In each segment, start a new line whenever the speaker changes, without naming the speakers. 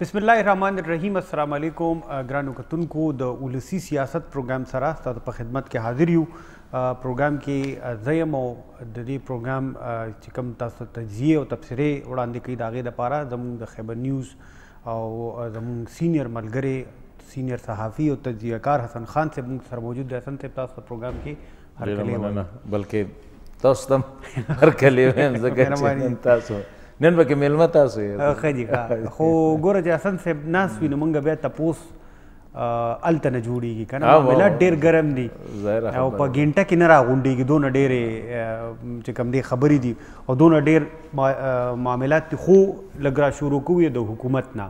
بسم السلام علیکم ګرانو کتونکو د ولسی سیاست پروګرام سره ستاسو په خدمت کې حاضر یو پروګرام کې زیم او د دې پروګرام چې کوم تاسو تجزیه او تبصره وړاندې کوي دا غي د پاره زموږ د خیبر نیوز او زموږ سینیئر ملګری سینیئر صحافي او تجزیه کار حسن خان صاحب موږ سره موجود دي حسن صاحب تاسو پروګرام کې هر کله
بلکې تاسو هم هر کله هم زګر تاسو نن به کې میلمه تاسو یې ښه دي
خو ګوره چې حسن صاحب ناس وي نو موږ بیا تپوس الته نه جوړیږي کنه معاملات ډیر ګرم دي او په ګینټه کې نه راغونډیږي دونه ډېرې چې کم دی خبرې دي او دونه ډېر معاملات خو لګرا شروع کوي د حکومت نه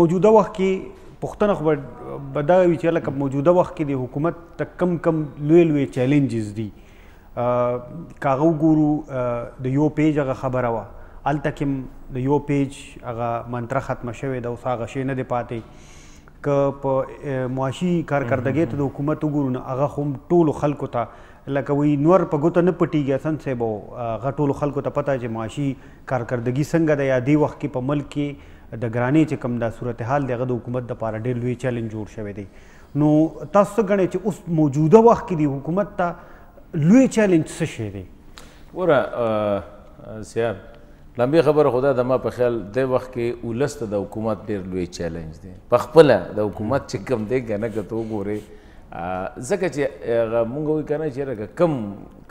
موجوده وخت کې پښتنه خو به دا وی چې لکه موجوده وخت کې د حکومت تک کم کم لوی لوی چیلنجز دي کاغو ګورو د یو پیج هغه خبره وا التکم د یو پیج هغه منتر ختم شوه د اوسه غشې نه دی پاتې ک په معاشي کارکردګۍ ته د حکومت ګورو نه هغه هم ټول خلکو ته لکه وی نور په ګوت نه پټیږي سن سه بو غټول خلکو ته پتا چې معاشي کارکردګي څنګه د یادي وخت کې په ملک کې د ګرانی چې کم دا صورتحال دغه د حکومت د پاره ډېر لوی چیلنج جوړ شوی دی نو تاسو غنئ چې اوس موجوده وخت کې د حکومت ته لوی چیلنج څه شی دی
وره سیاب لمبي خبره خدا د ما په خیال د وخت کې ولست د حکومت ډیر لوی چیلنج دی په خپل د حکومت چې کم دی کنه کته وګوره ځکه چې مونږ وی کنه چې کم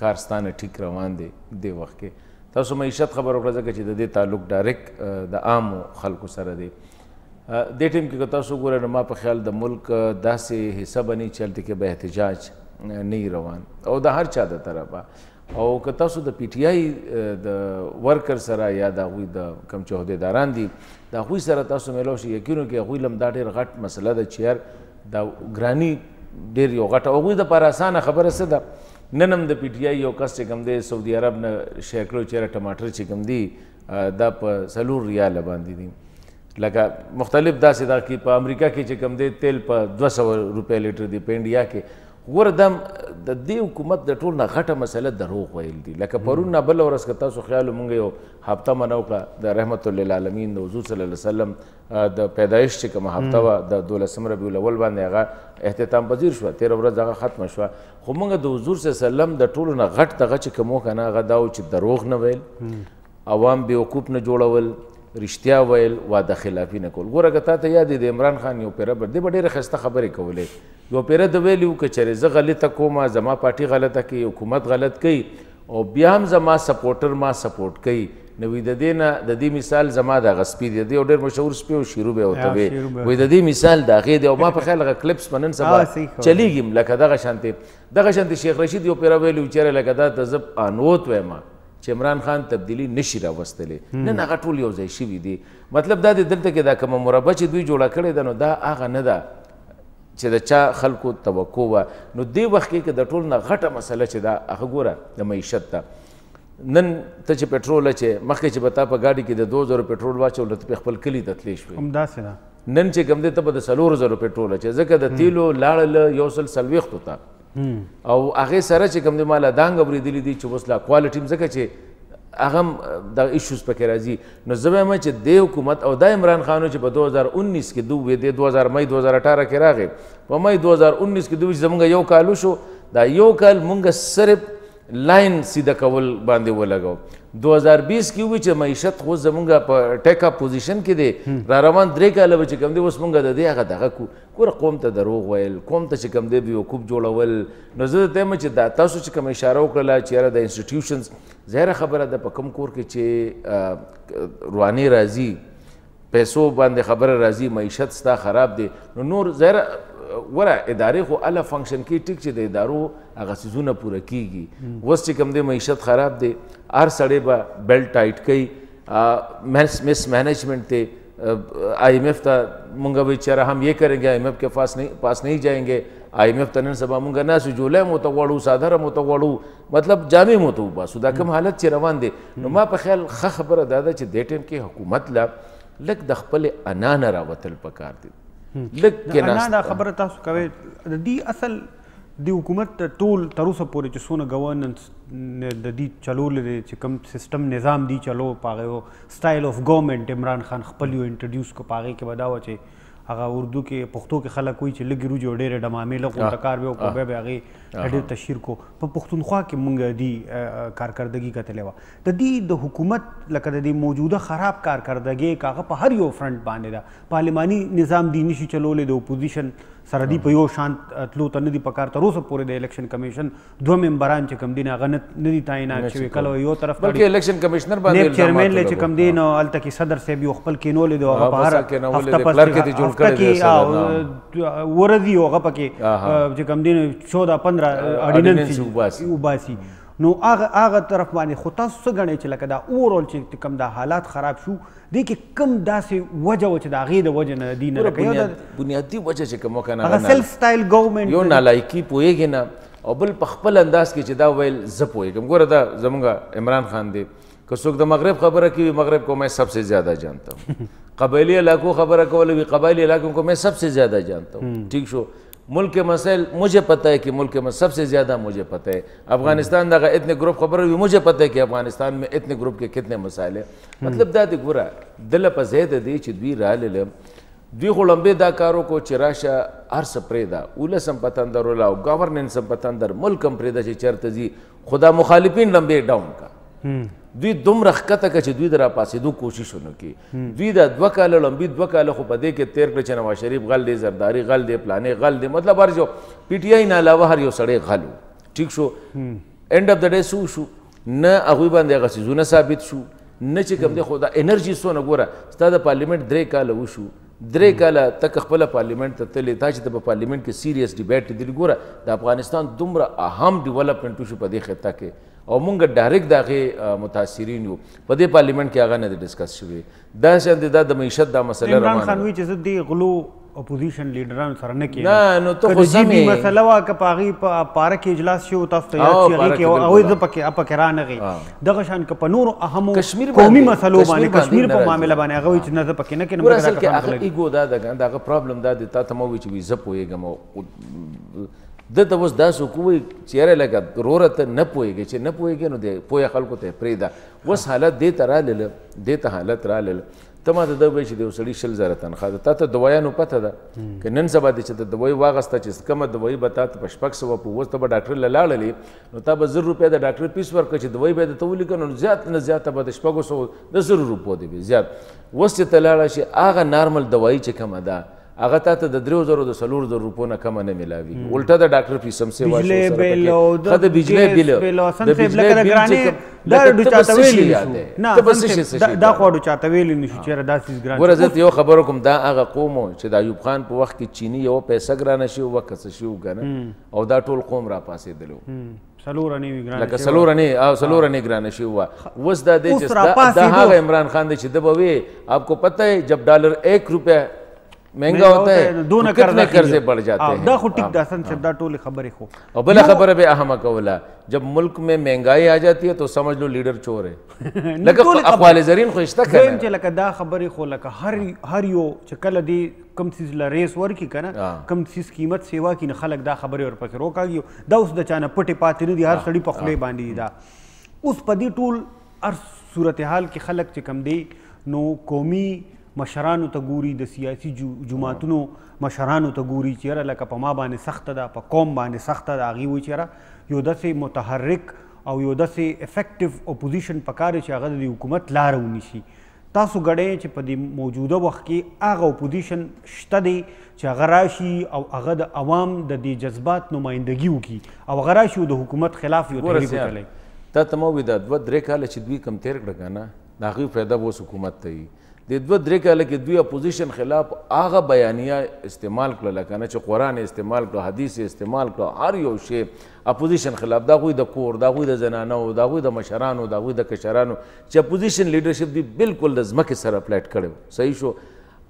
کارستانه ټیک روان دی د وخت کې تاسو معیشت خبره وکړه ځکه چې د دې تعلق ډایرکټ د عام خلکو سره دی د ټیم کې تاسو ګورئ ما په خیال د ملک داسې حصہ بنی چلته کې به احتجاج نه روان او د هر چا د طرفه او که تاسو د پی ټی آی د ورکر سره یا د هغوی د کم چې عہدیداران دي د هغوی سره تاسو میلاو شي یقینو کې هغوی لم دا ډېر غټ مسله ده چې یار دا ګراني ډېر یو غټه هغوی دپاره اسانه خبره څه ده نن هم د پی ټی آی یو کس چې کوم دی سعودي عرب نه شیکړو چېره ټماټر چې کوم دی دا په څلور ریاله باندې دي لکه مختلف داسې دا کې په امریکا کې چې کوم دی تیل په دوه سوه روپۍ لیټر دی په انډیا کې ګوره دا د دې حکومت د ټول نه غټه مسله دروغ ویل دي لکه پرون نه بل ورځ که تاسو خیال مونږ یو هفته منو کړه د رحمت للعالمین د حضور صلی الله علیه وسلم د پیدایش چې کومه هفته وه د دولسم ربیع الاول باندې هغه احتتام پذیر شوه تېره ورځ هغه ختمه شوه خو موږ د حضور صلی الله علیه وسلم د ټولو نه غټ دغه چې کوم وو که نه هغه دا و چې دروغ نه ویل عوام بیوقوف نه جوړول رښتیا ویل واده خلافي نه کول ګوره که تا ته یاد د عمران خان یو پیره به دی به ډېره ښایسته خبرې کولې یو پیره د ویلي وو که چېرې زه غلطه کوم زما پارټي غلطه کوي حکومت غلط کوي او بیا هم زما سپورټر ما سپورټ کوي نو د دې نه د دې مثال زما د غسپی دی دی ډېر مشهور سپی او شیرو به وته وي وې د دې مثال د هغه دی او ما په خیال غ کلپس منن سبا چلیږم لکه دغه شانته دغه شانته شیخ رشید یو پیره ویلو چېرې لکه دا د زب انوت وې ما چې عمران خان تبدیلی نشي راوستلې نن هغه ټول یو ځای شوي دي مطلب دا دی دلته کې دا کومه مربع چې دوی جوړه کړې ده نو دا هغه نه ده چې د چا خلکو توقع وه نو دې وخت کې که د ټول نه غټه مسله چې دا هغه ګوره د معیشت ته نن ته چې پټرول چې مخکې چې به تا په ګاډي کې د دوه زره پټرول واچول ته خپل کلي ته تللی شوې همداسې ده نن چې کوم دی ته به د څلورو زرو پټرول چې ځکه د تیلو لاړله یو سل څلوېښتو ته او هغه سره چې کوم دی مالا دانګ اوریدلی دي چې اوس لا کوالټیم ځکه چې هغه د ایشوز پکې راځي نو زه وایم چې د حکومت او د عمران خانو چې په 2019 کې دوه د 2000 مې 2018 کې راغی په مې 2019 کې دوی زمونږ یو کالو شو دا یو کال مونږ صرف لاین سیده کول باندې ولګو 2020 کې وی چې معیشت خو زمونږ په ټیکا پوزیشن کې دی را روان درې کاله به چې کوم دی اوس مونږ د دې هغه دغه کور قوم ته دروغ ویل قوم ته چې کوم دی بیوقوف جوړول نو زه ته چې دا تاسو چې کوم اشاره وکړله چې یاره د انسټیټیوشنز زهره خبره ده په کوم کور کې چې رواني راځي پیسو باندې خبره راځي معیشت ستا خراب دی نو نور زهره وره ادارې خو اله فنکشن کې ټیک چې د ادارو هغه سيزونه پوره کیږي وس چې کم دی معیشت خراب دی هر سړی به بیل ټایټ کوي مس مینجمنٹ ته آئی ایم ایف ته مونږ به چیرې هم یې کریں گے آئی ایم ایف کې پاس نه پاس نه جائیں گے آئی ایم ایف ته نن سبا مونږ نه سو جولای مو ته وړو ساده مو ته وړو مطلب جامع مو ته وباسو دا کوم حالت چې روان دی نو ما په خیال خبره دا ده چې دې ټیم کې حکومت لا لک د خپل انا نه راوتل پکار دي لږ کې نه دا
خبره تاسو کوي د دې اصل د حکومت ټول تر اوسه پورې چې سونه گورننس د دې چلول لري چې کم سیستم نظام دی چلو پاغه او سټایل اف ګورنمنت عمران خان خپل یو انټروډوس کو پاغه کې بداوه چې هغه اردو کې پښتو کې خلک وایي چې لګي روجو ډېر ډمامې لګو تکار به کو به هغه ډېر تشهیر کو په پښتونخوا کې مونږ دی کارکردګي کتلې و د دې د حکومت لکه د دې موجوده خراب کارکردګي کاغه په هر یو فرنٹ باندې دا پارلماني نظام دینی شي چلولې د اپوزیشن سره دی په یو شان تلو ته ندی پکار تر اوسه پورې د الیکشن کمیشن دوه ممبران چې کم دین غنت ندی تعینات شوی کله یو طرف بلکې الیکشن کمشنر باندې نیک چیرمن لې چې کم دین او الته کې صدر سیب یو خپل کینول دی هغه په هر هفته پس کې جوړ کړی دی ورځي هغه پکې چې کم دین 14 15 اډیننس وباسي نو هغه هغه طرف باندې خو تاسو څه غنئ چې لکه دا اوورال چې کم دا حالات خراب شو دی کې کم داسې وجه و چې دا غي د وجه نه دی نه کوي
بنیادی وجه چې کوم کنه هغه سیلف
سټایل ګورنمنت
یو نالایکی پويږي نه او بل په خپل انداز کې چې دا ویل زه پويږم ګوره دا زمونږ عمران خان دی که څوک د مغرب خبره کوي مغرب کو میں سب سے زیادہ جانتا ہوں قبائلی علاقوں خبره کوله وی قبائلی علاقوں کو میں سب سے زیادہ جانتا ہوں ٹھیک شو मुल्क के मसाइल मुझे पता है कि मुल्क के सबसे ज़्यादा मुझे पता है अफगानिस्तान दगा इतने ग्रुप खबर हुई मुझे पता है कि अफगानिस्तान में इतने ग्रुप के कितने मसाइल हैं मतलब دا د ګوره دله په ځای د دې چې دوی راغلل دوی خو لمبې دا کار وکړو چې راشه هر څه پرېږده ولس هم په تندر ولا او ګورننس هم په تندر ملک هم پرېږده چې چېرته ځي خو دا مخالفین لمبې ډاون کا دوی دومره ښکته که چې دوی د راپاڅېدو کوشش ونه کړي دوی د دوه کاله لمبي دوه کاله خو په دې کې تیر کړه چې نواز شریف غل دی زرداري غل دی پلانې غل دی مطلب هر یو پی ټی آی نه علاوه هر یو سړی غل و ټیک شو
اینډ
اف د ډے سو شو نه هغوی باندې هغه څیزونه ثابت شو نه چې کوم دی خو دا انرژي څونه ګوره ستا د پارلیمنت درې کاله وشو درې کاله تک خپل پارلیمنت ته تللی تا چې په پارلیمنت کې سیریس ډیبیټ دی ګوره د افغانستان دومره اهم ډیولپمنټ وشو په دې خطه کې او مونږ ډایرکټ دغه متاثرین یو په دې پارلیمنت کې هغه نه ډیسکس شوی دا چې د معیشت دا مسله روانه عمران خان
وی چې د غلو اپوزیشن لیډرانو سره نه کې نه نو ته خو سمې مسله وا ک پاغي پاره کې اجلاس شو تاسو ته یاد شي کې او د پکې اپ کې را نه غي
دغه شان ک پنور اهم قومي مسلو باندې کشمیر په معاملې باندې هغه چې نه پکې نه کې نه اصل کې هغه ایګو دا دغه پرابلم دا د تا ته مو چې وي زپ ويګم د ته اوس داسې کوی چیرې لکه روره ته نه پوهېږي چې نه پوهېږي نو د پوهې خلکو ته یې پرېږده اوس حالت دې ته رالیله دې ته حالت رالیله ته ما ته دا وایي چې د یو سړي شل زره تنخواه ده تا ته دوایانو پته ده که نن سبا دې چې ته دوایي واغسته چې کومه دوایي به تا ته په شپږ سوه په اووه ته به ډاکټر له لاړلې نو تا به زر روپۍ د ډاکټر فیس ورکړه چې دوایي به یې درته ولیکه نو زیات نه زیاته به د شپږو سوو د زرو روپو دې زیات اوس چې ته لاړه شي هغه نارمل دوایي چې کومه ده هغه ته ته د درو زرو د سلور زرو روپو نه کم نه ملاوي الټا د ډاکټر فی سم سیوا سره بجلی بل او د بجلی بل سم سیوا لکه ګرانه دا د چاته ویلی نه ته بس شي
دا خو د چاته ویلی نشو چیرې داسې ګرانه ورزه
یو خبر کوم دا هغه قوم چې د ایوب خان په وخت کې چینی یو پیسې ګرانه شي وکس شي وګنه او دا ټول قوم را پاسې دلو سلور نه وی ګرانه لکه سلور نه او سلور نه ګرانه شي وا وس دا د دا هغه عمران خان دی چې د بوي اپ کو پته ہے جب ڈالر 1 روپے مهنګا ہوتا ہے دونه کتنے قرضے بڑھ جاتے ہیں دا خو ټیک د
حسن صاحب دا ټول خبره خو او بل
خبره به اهم کولا جب ملک میں مہنگائی آ جاتی ہے تو سمجھ لو لیڈر چور ہے لکه اقوال زرین خو اشتہ کړه زم
چې لکه دا خبره خو لکه هر هر یو چې کله دی کم سیز لا ریس ورکی کنه کم سیز قیمت سیوا کین خلک دا خبره ور پکې روکاږي دا اوس د چانه پټه پاتې نه دی هر سړی په خله باندې دا اوس پدی ټول ار صورتحال کې خلک چې کم دی نو قومي مشرانو ته ګوري د سیاسي جماعتونو مشرانو ته ګوري چې یاره لکه په ما باندې سخته ده په قوم باندې سخته ده هغې وایي چې یاره یو داسې متحرک او یو داسې افیکټیو اپوزیشن پکار چې هغه د حکومت لاره ونیسي تاسو غړې چې په دې موجوده وخت کې هغه اپوزیشن شته دی چې هغه راشي او هغه د عوام د دې جذبات نمائندګي وکړي او هغه راشي د حکومت
خلاف یو تحریک وکړي دا تمو وې دا دوه درې کاله چې دوی کم تیر کړه کنه د هغې فایده اوس حکومت ته د دوه درې کاله کې دوی اپوزیشن خلاف هغه بیانیه استعمال کړله که نه چې قرآن استعمال کړه حدیث استعمال کړه هر یو شی اپوزیشن خلاف د هغوی د کور د هغوی د زنانو د هغوی د مشرانو د هغوی د کشرانو چې اپوزیشن لیډرشپ دوی بالکل د ځمکې سره پلیټ کړی صحیح شو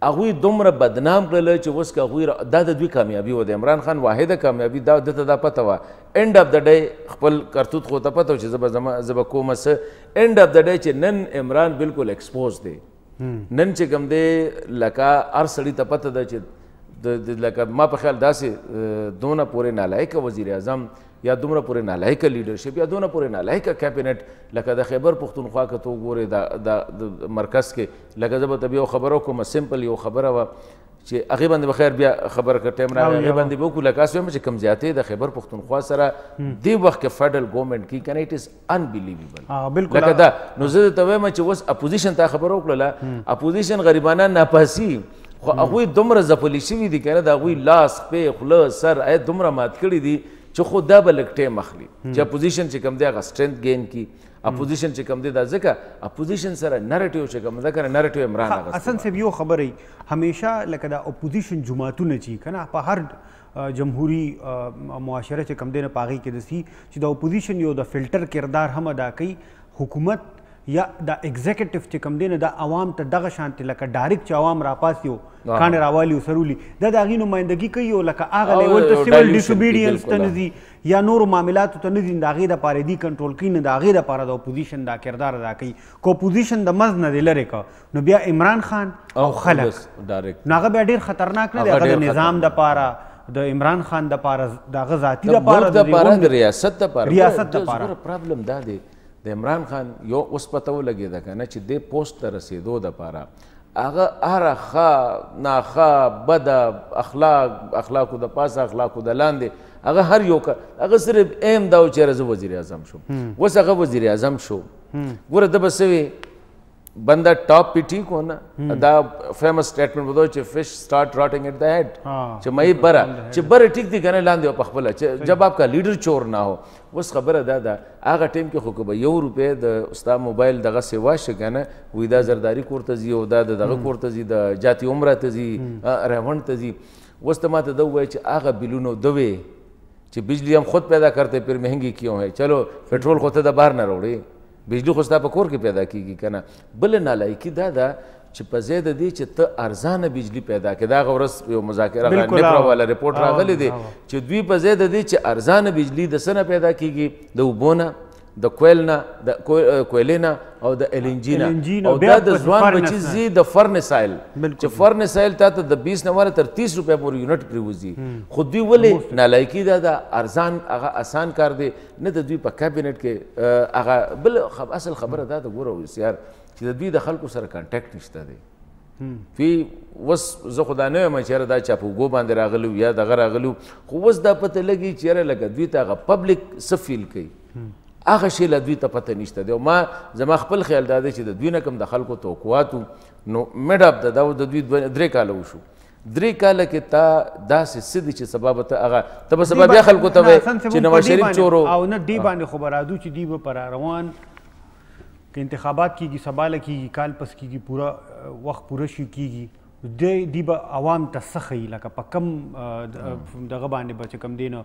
هغوی دومره بدنام کړل چې اوس که هغوی دا د دوی کامیابي وه د عمران خان واحده کامیابي دا دته دا پته وه اینډ اف د ډی خپل کرتوت خو ته پته و چې زه به زما زه به کومه څه اینډ اف د ډی چې نن عمران بالکل ایکسپوز دی Hmm. نن چې کوم دی لکه هر سړي ته پته ده چې د لکه ما په خیال داسې دونه پورې نالایق وزیر اعظم یا دومره پورې نالایق لیډرشپ یا دونه پورې نالایق کابینټ لکه د خیبر پښتونخوا کته وګوره د مرکز کې لکه زه به ته یو خبره کوم سمپل یو خبره و چې هغه باندې بخیر بیا خبره کړ ټیم راغی هغه باندې به کوله کاسو چې کم زیاتې د خیبر پښتونخوا سره دی وخت کې فدرل ګورنمنت کی کنه اټ از انبیلیویبل بالکل لکه دا نو زه ته وایم چې وس اپوزیشن ته خبر وکړه اپوزیشن غریبانه ناپاسي خو هغه دومره زپلی شوی دي کنه دا هغه لاس په خله سر اې دومره مات کړی دي چې خو دا به لږ ټایم اخلي چې اپوزیشن چې کوم دی هغه سټرینث ګین کی اپوزیشن چې کوم دی دا ځکه اپوزیشن سره نریټیو چې کوم دا کنه نریټیو عمران هغه
اسن سه یو خبرې همیشه لکه دا اپوزیشن جماعتونه چې کنه په هر جمهوری معاشره چې کوم دی نه پاغي کې دسي چې دا اپوزیشن یو د فلټر کردار هم ادا کوي حکومت یا د ایگزیکټیو چې کم دینه د عوام ته دغه شانتي لکه ډایرکټ چې عوام راپاسیو کان راوالیو سرولی دا د غي نمائندګي کوي او لکه اغه لیول ته سیول ډیسوبیډینس ته نزي یا نور معاملات ته نزي د غي د پاره دی کنټرول کین د غي د پاره د اپوزیشن دا کردار ادا کوي کو اپوزیشن د مز نه لری کا نو بیا عمران خان او خلک
ډایرکټ
ناغه بیا ډیر خطرناک نه دی د نظام د پاره د عمران خان د پاره د غزاتی د پاره د ریاست د پاره ریاست د پاره
پرابلم دا دی د عمران خان یو اوس پته ولګېده که نه چې دې پوسټ ته رسېدو دپاره هغه هره ښه ناښه بده اخلاق اخلاقو د پاسه اخلاقو د لاندې هغه هر یو هغه صرف ایم دا و چېره زه وزیر اعظم شوم اوس هغه وزیر اعظم شو ګوره ده به څه बंदा टॉप पे ठीक हो ना दा फेमस स्टेटमेंट बताओ चे fish start rotting at the head
चे मई बरा चे
बरे ठीक थी गने लान दियो पखबला चे जब आपका लीडर चोर ना हो اوس خبره دا ده هغه ټیم کې خو که به یو روپۍ د ستا موبایل دغه سوا شي که نه وایي دا زرداري کور ته ځي او دا د دغه کور ته ځي د جاتي عمره ته ځي ریوند ته ځي اوس ته ماته ده ووایي چې هغه بلونو دوې چې بجلی هم خود پیدا کرتے پھر مہنگی کیوں ہے چلو پټرول خو ته د بهر نه راوړې بجلی خو ستا په کور کې پیدا کیږي که نه بله نالایکي دا ده چې په ځای د دې چې ته ارزانه بجلی پیدا کړې دا هغه ورځ یو مذاکره نپرا والا رپورټ راغلی دی چې دوی په ځای د دې چې ارزانه بجلی د څه نه پیدا کیږي د اوبو نه د کویل نه د کویلې نه او د ال او دا د ځوان بچی زی د فرنس سایل چې فرنس سایل تا ته د 20 نه وره تر 30 روپیا پورې یونټ پریوزي خود دوی ولې نالایکی دا د ارزان هغه آسان کار دی نه د دوی په کابینټ کې هغه بل خب اصل خبره دا د ګورو سیار چې د دوی د خلکو سره کانټیکټ نشته دی فی وس زه خدا نه یم چې دا چا په وګو باندې راغلو یا دغه راغلو خو اوس دا پته لګي چې لکه دوی ته هغه پبلک څه فیل کوي هغه شی له دوی ته پته نشته دی او ما زما خپل خیال دا دی چې د دوی نه کم د خلکو توقعاتو نو مډ اپ د د دوی درې کاله وشو درې کاله کې تا داسې څه دي چې سبا به ته هغه ته به سبا بیا خلکو ته وایې چې نواز شریف چورو او
نه دی باندې خو به رادو چې دی به پر روان که انتخابات کیږي سبا لکیږي کال پس کیږي پورا وخت پوره شي کیږي د دی به عوام ته سخی لکه په کم دغه باندې به چې کم دین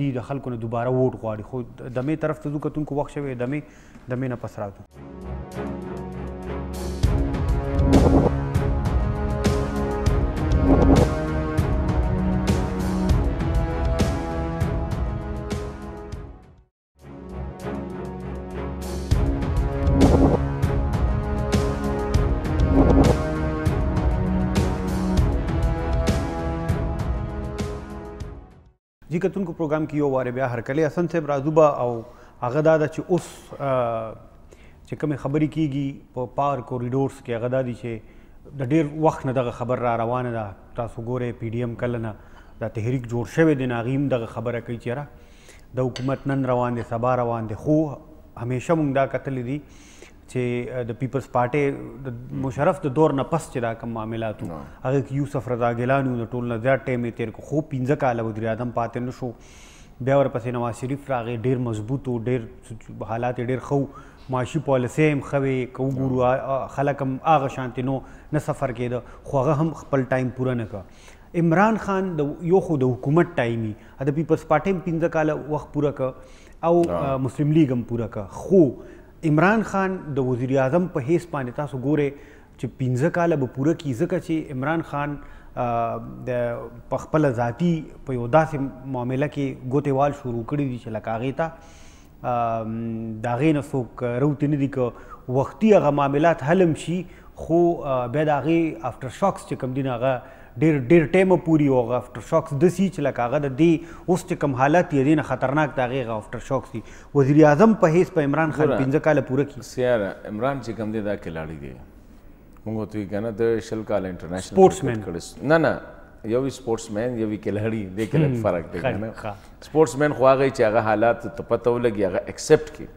دی د خلکو نه دوباره ووټ غواړي خو دمه طرف ته ځو کتونکو وخت شوی دمه دمه نه پس راځو چې کتونکو پروګرام کې یو واره بیا هر کله حسن صاحب راځوبا او هغه دا چې اوس چې کوم خبري کیږي په پار کوریډورز کې هغه دا دي چې د ډیر وخت نه دغه خبر را روانه ده تاسو ګوره پی ډی ایم کله نه د تحریک جوړ شوی دی ناغیم دغه خبره کوي چیرې د حکومت نن روان دي سبا روان دي خو همیشه مونږ دا کتل دي چې د پیپلز پارټي د مشرف د دور نه پس چې دا کوم معاملات هغه کې یوسف رضا ګیلانی د ټول نه زیات ټیم یې تیر کو خو 15 کال وزیر اعظم پاتې نشو بیا ورپسې نواز شریف راغې ډیر مضبوط او ډیر حالات ډیر خو معاشي پالیسي هم خوي کو ګورو خلک هم هغه شانتي نو نه سفر کېده خو هغه هم خپل ټایم پوره نه کړ عمران خان د یو خو د حکومت ټایمي د پیپلز پارټي 15 کال وخت پوره ک او مسلم لیگ هم پوره ک خو عمران خان د وزیر اعظم په هیڅ باندې تاسو ګوره چې 15 کال به پوره کی ځکه چې عمران خان د پخپل ذاتی په یو داسې معاملې کې ګوتېوال شروع کړی دی چې لکاغې تا داغې نه څوک روت نه دي که وختي هغه معاملات حلم شي خو بیا داغې افټر شاکس چې کم دین هغه ډیر ډیر ټیمه پوری او افټر شاکس د سیچ لکه هغه د دې اوس چې کم حالت یې دین خطرناک دغه افټر شاکس دي وزیر اعظم په هیڅ په عمران خان
15 کال پوره کی سیاره عمران چې کم دی دا کلاړي دی موږ ته کنه د شل کال انټرنیشنل سپورټسمن نه نه یو سپورټسمن یو کلاړي د کله فرق دی نه سپورټسمن خو هغه چې هغه حالات ته پته ولګي هغه اکسپټ کی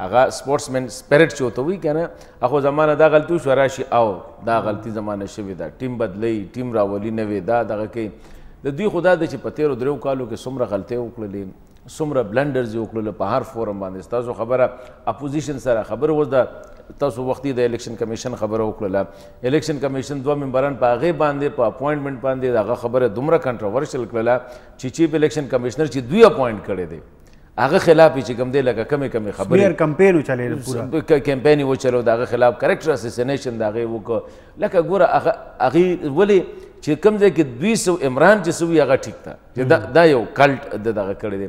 هغه سپورټسمن سپیرټ چې ورته وایي که نه اخو زمانه دا غلطي وشوه راشي او دا غلطي زمانه شوې ده ټیم بدلی ټیم راولي نوې دا دغه کوي د دوی خو دا ده چې په تېرو درېو کالو کې څومره غلطۍ وکړلې څومره بلندرز یې وکړل په هر فورم باندې تاسو خبره اپوزیشن سره خبر وز د تاسو وختي د الیکشن کمیشن خبره وکړله الیکشن کمیشن دوه ممبران په هغې باندې په اپوینټمنټ باندې دغه خبره دومره کنټروورشل کړله چې چیف الیکشن کمشنر چې دوی اپوینټ کړی دی هغه خلاف چې کوم دی لکه کمی کمی خبرې ډیر
کمپین وچلې
پورا کمپین وچلو دا هغه خلاف کریکټر اسیسینیشن دا هغه وکړه لکه ګوره هغه هغه ولی چې کوم ځای کې دوی سو عمران چې سوی هغه ټیک تا دا, دا یو کلټ د دغه کړی دی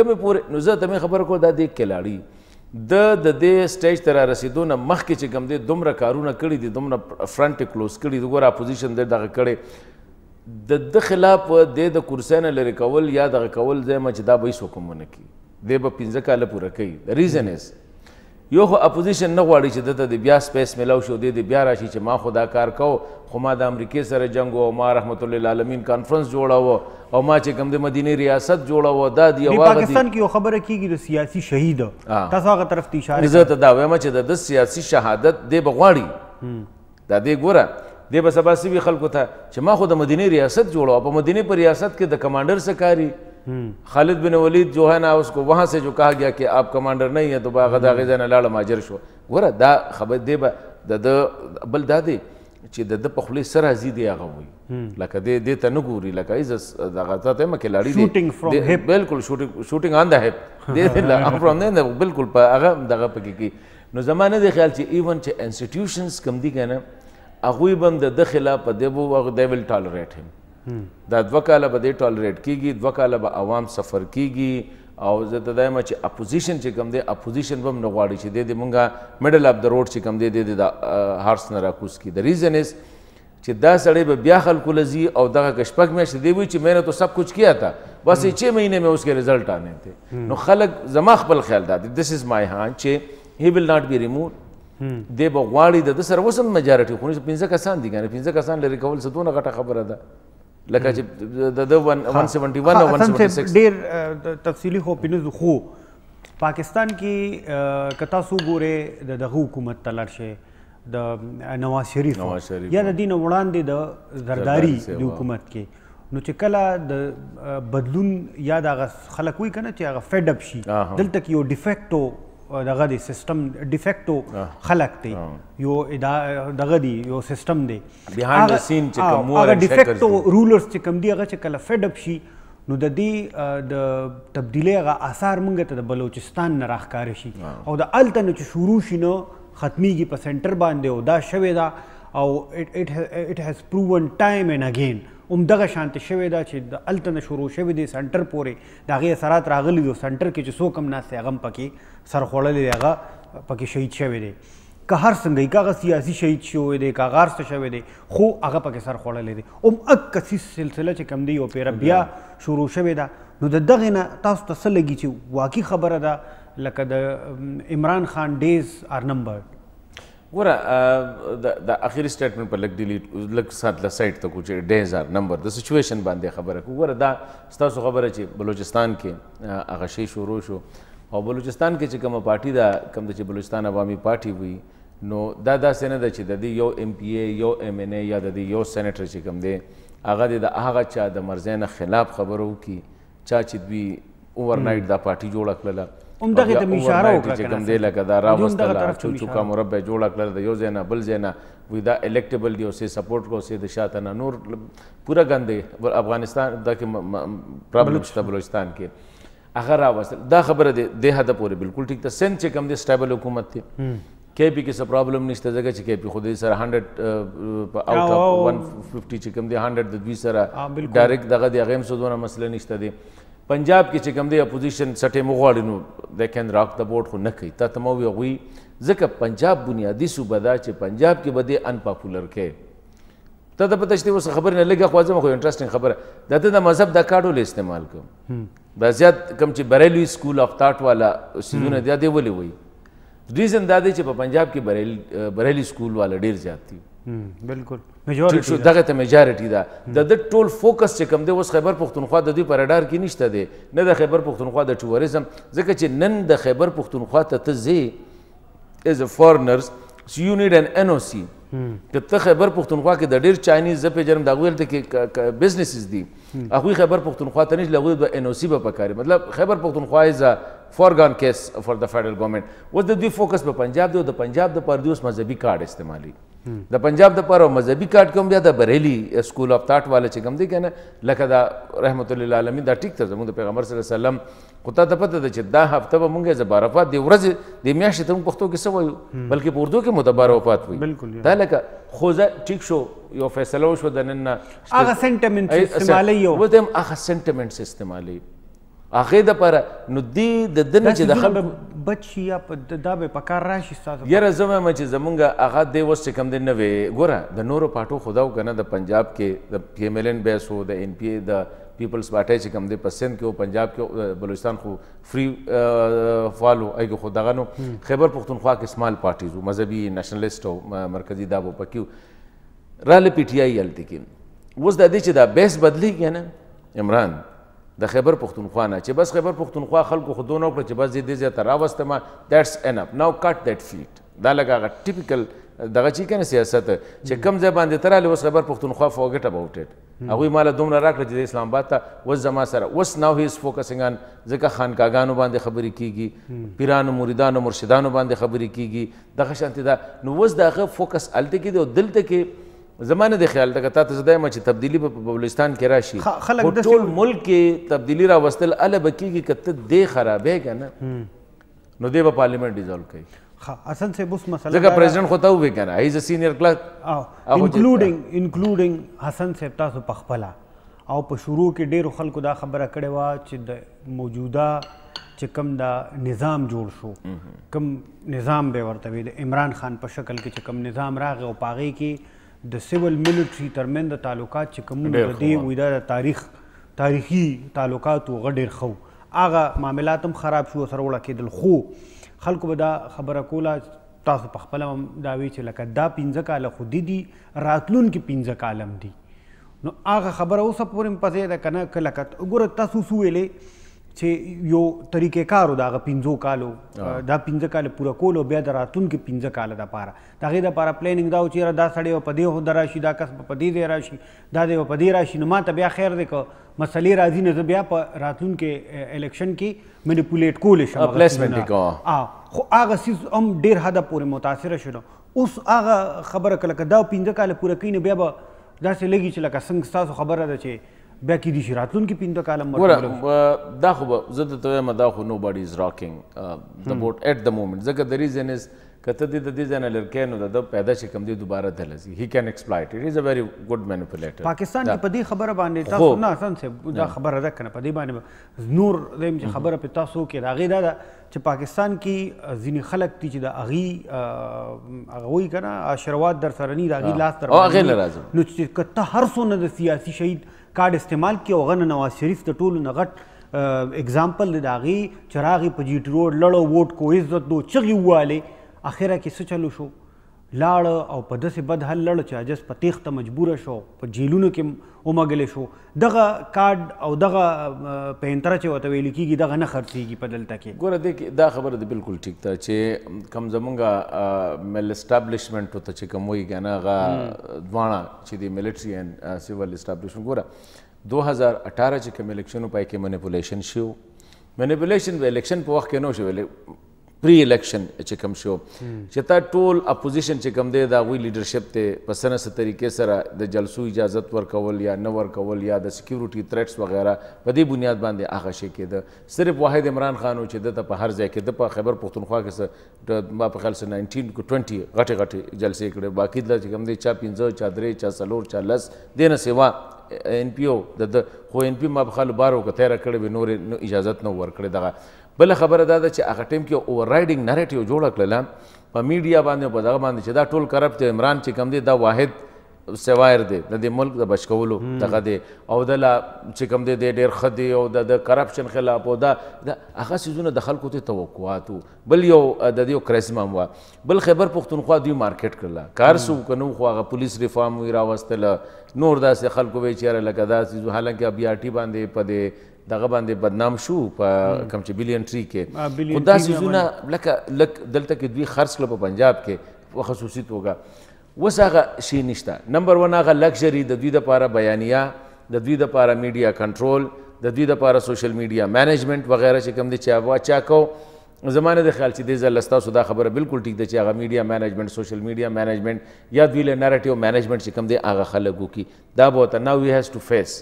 کمی پورې نو زه ته خبر کو دا دی کلاړي د د دې سټیج تر رسیدو نه مخکې چې کوم دی دومره کارونه کړی دي دومره فرنټ کلوز کړی دی ګوره اپوزیشن دی دغه کړی د د خلاف د د کرسۍ نه لرې کول یا دغه کول ځای چې دا به هیڅ حکم ونه کړي دی به پنځه کاله پوره کوي د ریزن از یو خو اپوزیشن نه غواړي چې دته د بیا سپیس ملاو شو دی د بیا راشي چې ما خو دا کار کو خو ما د امریکې سره جنگ او ما رحمت الله العالمین کانفرنس جوړاو او ما چې کوم د مدینه ریاست جوړاو دا دی واغ پاکستان
کې یو خبره کیږي د سیاسي
شهید تاسو
هغه طرف ته اشاره عزت
دا وایم چې د سیاسي شهادت دی بغواړي دا دی ګوره دی به سبا سوي خلکو ته چې ما خو د مدینه ریاست جوړاو په مدینه پر ریاست کې د کمانډر سره کاری
खालिद
बिन वलीद जो है ना उसको वहाँ से जो कहा गया कि आप कमांडर नहीं है तो बागदा غزا نه لاړه ماجر شو ګوره دا خبر دی به د د بل دا دی چې د د په خولې سره راځي دی هغه وایي لکه دې دې ته نه ګوري لکه ایز دغه ته ته مکه لاړی دی بالکل شوټینګ شوټینګ آن د هپ دې دې لا فرام نه بالکل په هغه دغه پکې کی نو زمانه دی خیال چې ایون چې انسټیټیوشنز کم دي کنه هغه به د خلاف په دی وو دی ویل ټالریټ هم دا دوه کاله به دې ټالریټ کیږي دوه کاله به عوام سفر کیږي او زه ته دایم چې اپوزیشن چې کوم دی اپوزیشن به هم نه غواړي چې دې دې مونږه میډل اف د روډ چې کوم دی دې دې د هارس نه راکوز کړي د ریزن از چې دا سړی به بیا خلکو لذي او دغه کشپک میاشت دی وی چې مینه تو سب کچھ کیا تھا بس یہ چھ مہینے میں اس کے رزلٹ آنے تھے نو خلق زما خپل خیال دا دس از مائی هان چې هی ویل ناٹ بی ریمووډ دی به غواړي د سره وسم میجارټي خو پنځه کسان دي کنه پنځه کسان لري کول څه دونه غټه خبره ده لکه چې د 171 او 176
ډیر تفصيلي خو پینځو خو پاکستان کې کتا سو ګوره د دغه حکومت تلر شي د نواز شریف یا د دین وړاندې د زرداری د حکومت کې نو چې کله د بدلون یا د خلک وی کنه چې هغه فډ اپ شي
دلته
یو ډیفیکټو دغه دی سیستم ډیفیکټو خلق دی یو دغه دی یو سیستم دی بیهایند د سین چې کوم هغه ډیفیکټو رولرز چې کوم دی هغه چې کله فډ اپ شي نو د دې د تبدیلې هغه آثار مونږ ته د بلوچستان نه راخکار شي او د الته نه چې شروع شي نو ختميږي په سنټر باندې او دا شوي دا او it it has proven time and again هم دغه شانت شوی دا چې د التنه شروع شوی دی سنټر پورې د هغه اثرات راغلي دي سنټر کې چې څوک هم ناسي هغه پکې سر خوړلې دی هغه پکې شهید شوی دی که هر څنګه یې هغه سیاسي شهید شوی دی که هغه څه شوی دی خو هغه پکې سر خوړلې دی هم اک کسي سلسله چې کم دی او پیر بیا شروع شوی دا نو د دغه نه تاسو ته څه لګي چې واقعي خبره ده لکه د عمران خان ډیز آر نمبر
ګوره د اخیری سټیټمنټ په لګ ډیلیټ لګ سات له سایت ته کوچې ډیزار نمبر د سچویشن باندې خبره کو ګوره دا ستاسو خبره چې بلوچستان کې هغه شی شروع شو او بلوچستان کې چې کومه پارټي دا کوم چې بلوچستان عوامي پارټي وي نو دا داسې نه ده چې د دې یو ایم پی ای یو ایم ان ای یا د دې یو سېنیټر چې کوم دی هغه د هغه چا د مرزې نه خلاف خبرو کی چا چې دوی اوورنایټ دا پارټي جوړه کړله هم دغه ته اشاره وکړه چې کوم دی لکه دا راوستله چوچوکا مربع جوړه کړل د یو ځای نه بل ځای نه وی دا الیکټیبل دی او سې سپورټ کو سې د شاته نه نور پورا ګندې افغانستان دا کې پرابلم شته بلوچستان کې هغه راوستل دا خبره دی د هدا پورې بالکل ټیک ته سند چې کم دی سټیبل حکومت دی کې پی کې څه پرابلم نشته ځکه چې کې پی خو دې سره 100 آوټ اف 150 چې کم دی 100 د دوی سره ډایرکټ دغه دی هغه هم څه دونه مسله نشته دی پنجاب کې چې کوم دی اپوزیشن سټې مغواړي نو د کین راک د بورډ خو نه کوي تا تمو وی غوي ځکه پنجاب بنیادی صوبه دا چې پنجاب کې بده ان پاپولر کې ته د پته شته اوس خبر نه لګه خو ځم خو انټرېسټینګ خبره د ته د مذهب د کارډو له استعمال کوم دا زیات کم چې بریلوی سکول اف تھاټ والا سيزونه دی دی ولي وي ریزن دا دی چې په پنجاب کې بریلی سکول والا ډیر زیات دي Hmm, بالکل میجورټي شو دغه ته میجورټي ده د د ټول فوکس چې کم دی اوس خیبر پښتونخوا د دوی پر رادار کې نشته دی نه د خیبر پښتونخوا د ټوریزم ځکه چې نن د خیبر پښتونخوا ته ته ځې از ا فورنرز سو یو نیډ ان ان او سی که ته خیبر پښتونخوا کې د ډیر چاینیز زپې جرم د غویل ته کې بزنسز دي hmm. هغه خیبر پښتونخوا ته نه لغوی به ان او سی به پکاري مطلب خیبر پښتونخوا از فورګان کیس فور د فدرل ګورنمنت اوس د دوی فوکس په پنجاب دی او د پنجاب د پردیوس مذهبي کارت استعمالي د پنجاب د پر مذهبي کارت کوم بیا د بریلی سکول اف تھاټ والا چې کوم دی کنه لکه دا رحمت الله العالمین دا ټیک ته زموږ د پیغمبر صلی الله علیه وسلم خو ته ته پته ده چې دا هفته به مونږه زبارفات دی ورځ د میاشتې ته پښتو کې څه وایو بلکې په اردو کې مدبر وفات وي دا لکه خوزه ټیک شو یو فیصله وشو د نن هغه سنټیمنټ استعمالي یو و دې هغه سنټیمنټ استعمالي هغه د پر نو دی د دنه چې د خلکو
بچ شي یا دا به په کار راشي ستاسو
یاره زه وایم چې زمونږ هغه دی اوس چې کوم دی نه وی ګوره د نورو پاټو خدا وکنه د پنجاب کې د پی ایم ایل این بیس وو د ان پی د پیپلز پارټۍ چې کوم دی په سند کې او پنجاب کې بلوچستان خو فری فالو ای خو دغه نو خیبر پښتونخوا کې سمال پارټیز او مذهبي نېشنلیست او مرکزی دا په کې راله پی ټی آی الته کې اوس د دې چې دا بیس بدلی کنه عمران د خیبر پښتونخوا نه چې بس خیبر پښتونخوا خلکو خو دونه وکړه چې بس دې دې زیاته راوستم دیټس انف ناو کټ دیټ فیټ دا لکه هغه ټیپیکل دغه چې کنه سیاست چې کم ځای باندې تر اوس خبر پښتونخوا فوګټ اباوټ اټ هغه مال دومره راکړه چې اسلام آباد ته وس زما سره وس ناو هیز فوکسینګ ان ځکه خانکاګانو باندې خبرې کیږي پیرانو مریدانو مرشدانو باندې خبرې کیږي دغه شانتي دا نو وس دغه فوکس الته کې دی او دلته کې زمانه د خیال دغه تاسو زده ما چې تبدیلی په بلوچستان کې راشي خلک د ټول ملک کې تبدیلی را وستل ال بکیږي کته د خرابې کنه نو دی په پارلیمنت ډیزولو کوي
حسن سے بس مسئلہ ځکه پریزیدنت
خو ته وې کنه هی از سینیئر کلرک انکلوډینګ
انکلوډینګ حسن صاحب تاسو پخپلا او په شروع کې ډیرو خلکو دا خبره کړې و چې د موجوده چې کم دا نظام جوړ
شو
کم نظام به ورته د عمران خان په شکل کې چې کم نظام راغی او پاغي کې د سیول ملټری ترمن د تعلقات چې کومونه د دې وېدا د تاریخ تاریخي تعلقات وغډیر خو اغه معاملات هم خراب شو سره وړه کېدل خو خلکو به دا خبره کوله تاسو په خپل هم دا وی چې لکه دا 15 کال خو دي دي راتلون کې 15 کالم دي نو اغه خبره اوس پورې پته ده کنه کله کته ګوره تاسو سوېلې چې یو طریقې کارو دا پنځو کالو دا پنځه کال پوره کول او بیا دراتون کې پنځه کال د پاره دا غي د پاره پلانینګ دا چې دا سړی په دې هو دراشي دا کس په دې دی راشي دا دی په دې راشي نو ماته بیا خیر دی کو مسلې راځي نه بیا په راتلون کې الیکشن کې منیپولیټ کول شي پلیسمنت کو خو هغه سیز هم ډیر حدا پورې متاثر شونه اوس هغه خبره کله دا پنځه کال پوره کین بیا به دا څه لګي چې لکه څنګه تاسو خبره ده چې بیا کې دي شي راتلونکي پنځه کاله
ګوره دا خو به زه درته وایم دا خو نو باډي از راکنګ د بوټ ایټ د مومنټ ځکه د ریزن از که ته د دې ځای نه لرې کې نو د ده پیدا چې کوم دی دوباره دلسي هي کین ایکسپلایټ اټ از ا ویری ګډ مینیپولیټر پاکستان کې
په دې خبره باندې تاسو نه حسن صاحب دا خبره ده کنه په دې باندې نور دیم چې خبره په تاسو کې راغې دا ده چې پاکستان کې ځینې خلک دي چې د اغي اغوي کنه اشروات در سره نه راغي لاس تر او اغي ناراضه نو چې کته هر څونه د سیاسي شهید کارت استعمال کی او غن نواز شریف د ټولو نه غټ اگزامپل د هغې چې راغی په جی ټي روډ لړو ووټ کو عزت دو چغې ووالې اخره کې څه چلو شو لاړه او په داسې بد حل لړ چې عجز په تیښته مجبوره شو په جیلونو کې ومګلی شو دغه کارډ او دغه پینتره چې ورته ویل کېږي دغه نه خرڅېږي په دلته کې
ګوره دی کې دا خبره ده بالکل ټیک ده چې کم زمونږ مل اسټابلیشمنټ ورته چې کوم وایي که نه هغه دواړه چې دی ملټري اینډ سیول اسټابلیشمنټ ګوره 2018 چې کوم الیکشنو پای کې منیپولیشن شو منیپولیشن به الیکشن په وخت کې نه شو پری الیکشن چې کوم شو چې تا ټول اپوزیشن چې کوم دی دا غوی لیډرشپ ته په سنه ست طریقې سره د جلسو اجازت ورکول یا نه ورکول یا د سکیورټي تھریټس وغیرہ په دې بنیاد باندې هغه شي کېده صرف واحد عمران خان چې د په هر ځای کې د په خبر پښتونخوا کې سره ما په خیال سره 19 کو 20 غټه غټه جلسې کړې باقي د چې کوم دی چا 15 چا 3 چا 4 چا 10 دینه سیوا ان پی او د خو ان پی ما په خاله بارو کې تیر کړې به نور اجازه نه ورکړې دغه بل خبره دا ده چې هغه ټیم کې اوور رایډینګ نریټیو جوړ کړل په میډیا باندې په دغه باندې چې دا ټول کرپټ عمران چې کم دی دا واحد سوایر دی د دې ملک د بشکولو دغه دی او د لا چې کم دی د ډیر خدي او د کرپشن خلاف او دا هغه سيزونه د خلکو ته توقعات بل یو د دې کرسمم وا بل خبر پښتونخوا دوی مارکیټ کړل کار سو کنو خو هغه پولیس ریفارم وی راوستل نور داسې خلکو وی چیرې لکه داسې حالانکه بیا ټی باندې په دې دغه باندې بدنام شو په کم چې بلین ټری کې خدا سيزونه لکه لک دلته کې دوی خرڅ کړ په پنجاب کې په خصوصي توګه وس هغه شی نشته نمبر 1 هغه لکشری د دوی د پاره بیانیا د دوی د پاره میډیا کنټرول د دوی د پاره سوشل میډیا مینجمنت وغیرہ چې کم دي چا وا چا کو زمانه د خیال چې د زلستا سودا خبره بالکل ټیک ده چې هغه میډیا مینجمنت سوشل میډیا مینجمنت یا دوی له نریټیو مینجمنت چې کم دي هغه خلګو کی دا بہت ناو وی هاز ټو فیس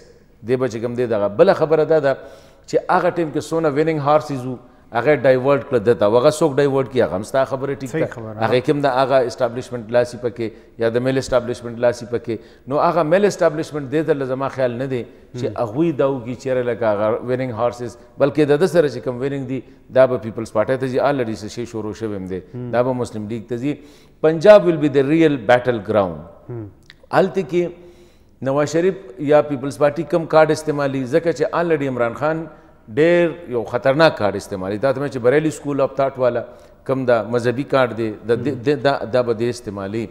دی به چې کوم دی دغه بله خبره دا ده چې هغه ټیم کې څونه ویننګ هارسیز وو هغه ډایورټ کړ دته وغه څوک ډایورټ کی هغه مستا خبره ټیک ده هغه کوم دا هغه اسټابلیشمنت لاسي پکې یا د میل اسټابلیشمنت لاسي پکې نو هغه میل اسټابلیشمنت دې ته زما خیال نه دی چې هغه داو کی چیرې لکه هغه ویننګ هارسز بلکې د سره چې کوم ویننګ دی دا به پیپلز پارټي ته چې الریډي څه شروع شوی هم دی دا به مسلم لیگ ته ځي پنجاب ویل بی د ریل بیټل ګراوند الته کې نواز شریف یا پیپلز پارټي کم کارډ استعمالي ځکه چې آلریډي عمران خان ډېر یو خطرناک کارډ استعمالي دا ته چې بریلی سکول اف تھاټ والا کم دا مذهبي کارډ دی دا دا به دې استعمالي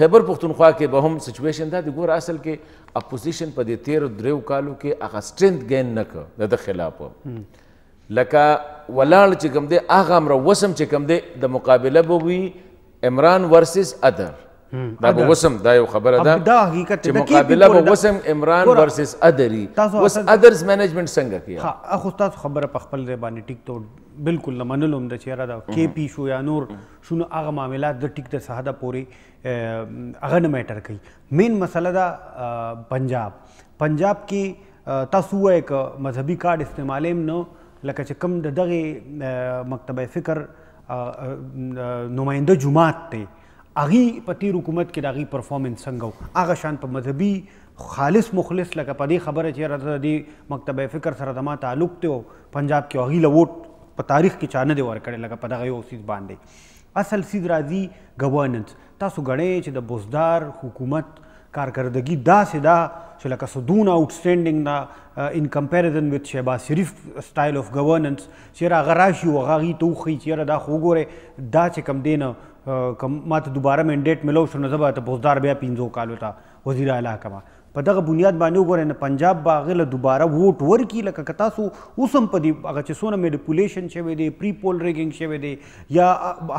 خیبر پختونخوا کې به هم سچویشن دا د ګور اصل کې اپوزیشن په دې تیر دریو کالو کې هغه سټرینث ګین نه کړ د خلاف
لکه
ولاړ چې کم دی هغه امر وسم چې کم دی د مقابله به وي عمران ورسس ادر دا به وسم دا یو خبره ده دا حقیقت چې مقابله به وسم عمران ورسس ادری وس ادرز
مینجمنت څنګه کیه ها خو تاسو خبره په خپل باندې ټیک ته بالکل منلوم د چیرې دا کی پی شو یا نور شنو هغه معاملات د ټیک د ساده پوري هغه نه میټر کوي مین مسله دا پنجاب پنجاب کې تاسو یو مذهبي کارت استعمالیم نو لکه چې کم د دغه مکتبه فکر نماینده جماعت ته اغي پتی حکومت کې داغي پرفارمنس څنګه هغه شان په مذهبي خالص مخلص لکه په دې خبره چې راته دې مکتبه فکر سره دما تعلق ته پنجاب کې اغي لوټ په تاریخ کې چانه دی ور کړل لکه په دغه یو سیس باندې اصل سید راځي گورننس تاسو غړې چې د بوزدار حکومت کارکردګي دا سدا چې لکه سدون آوټسټینډینګ دا ان کمپیریزن وذ شهباز شریف سټایل اف گورننس چې را غراشي او غاغي توخی چې را دا خوګوره دا چې کم دینه کوم ماته دوباره منډیټ ملو شو نو زه به بوزدار بیا پینځو کالو ته وزیر اعلی کما په دغه بنیاد باندې وګورئ نه پنجاب به هغې له دوباره ووټ ورکړي لکه که تاسو اوس هم په دې هغه چې څونه میډپولیشن شوی دی پری پول ریګنګ شوی دی یا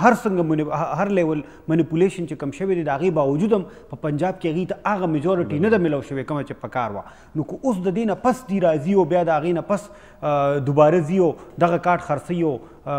هر څنګه هر لیول منیپولیشن چې کم شوی دی د هغې باوجود هم په پنجاب کې هغې ته هغه میجورټي نه ده ملو شوې کومه چې پکار وه نو که اوس د دې نه پس دی راځي او بیا د هغې نه پس دوباره ځي او دغه کارت خرڅوي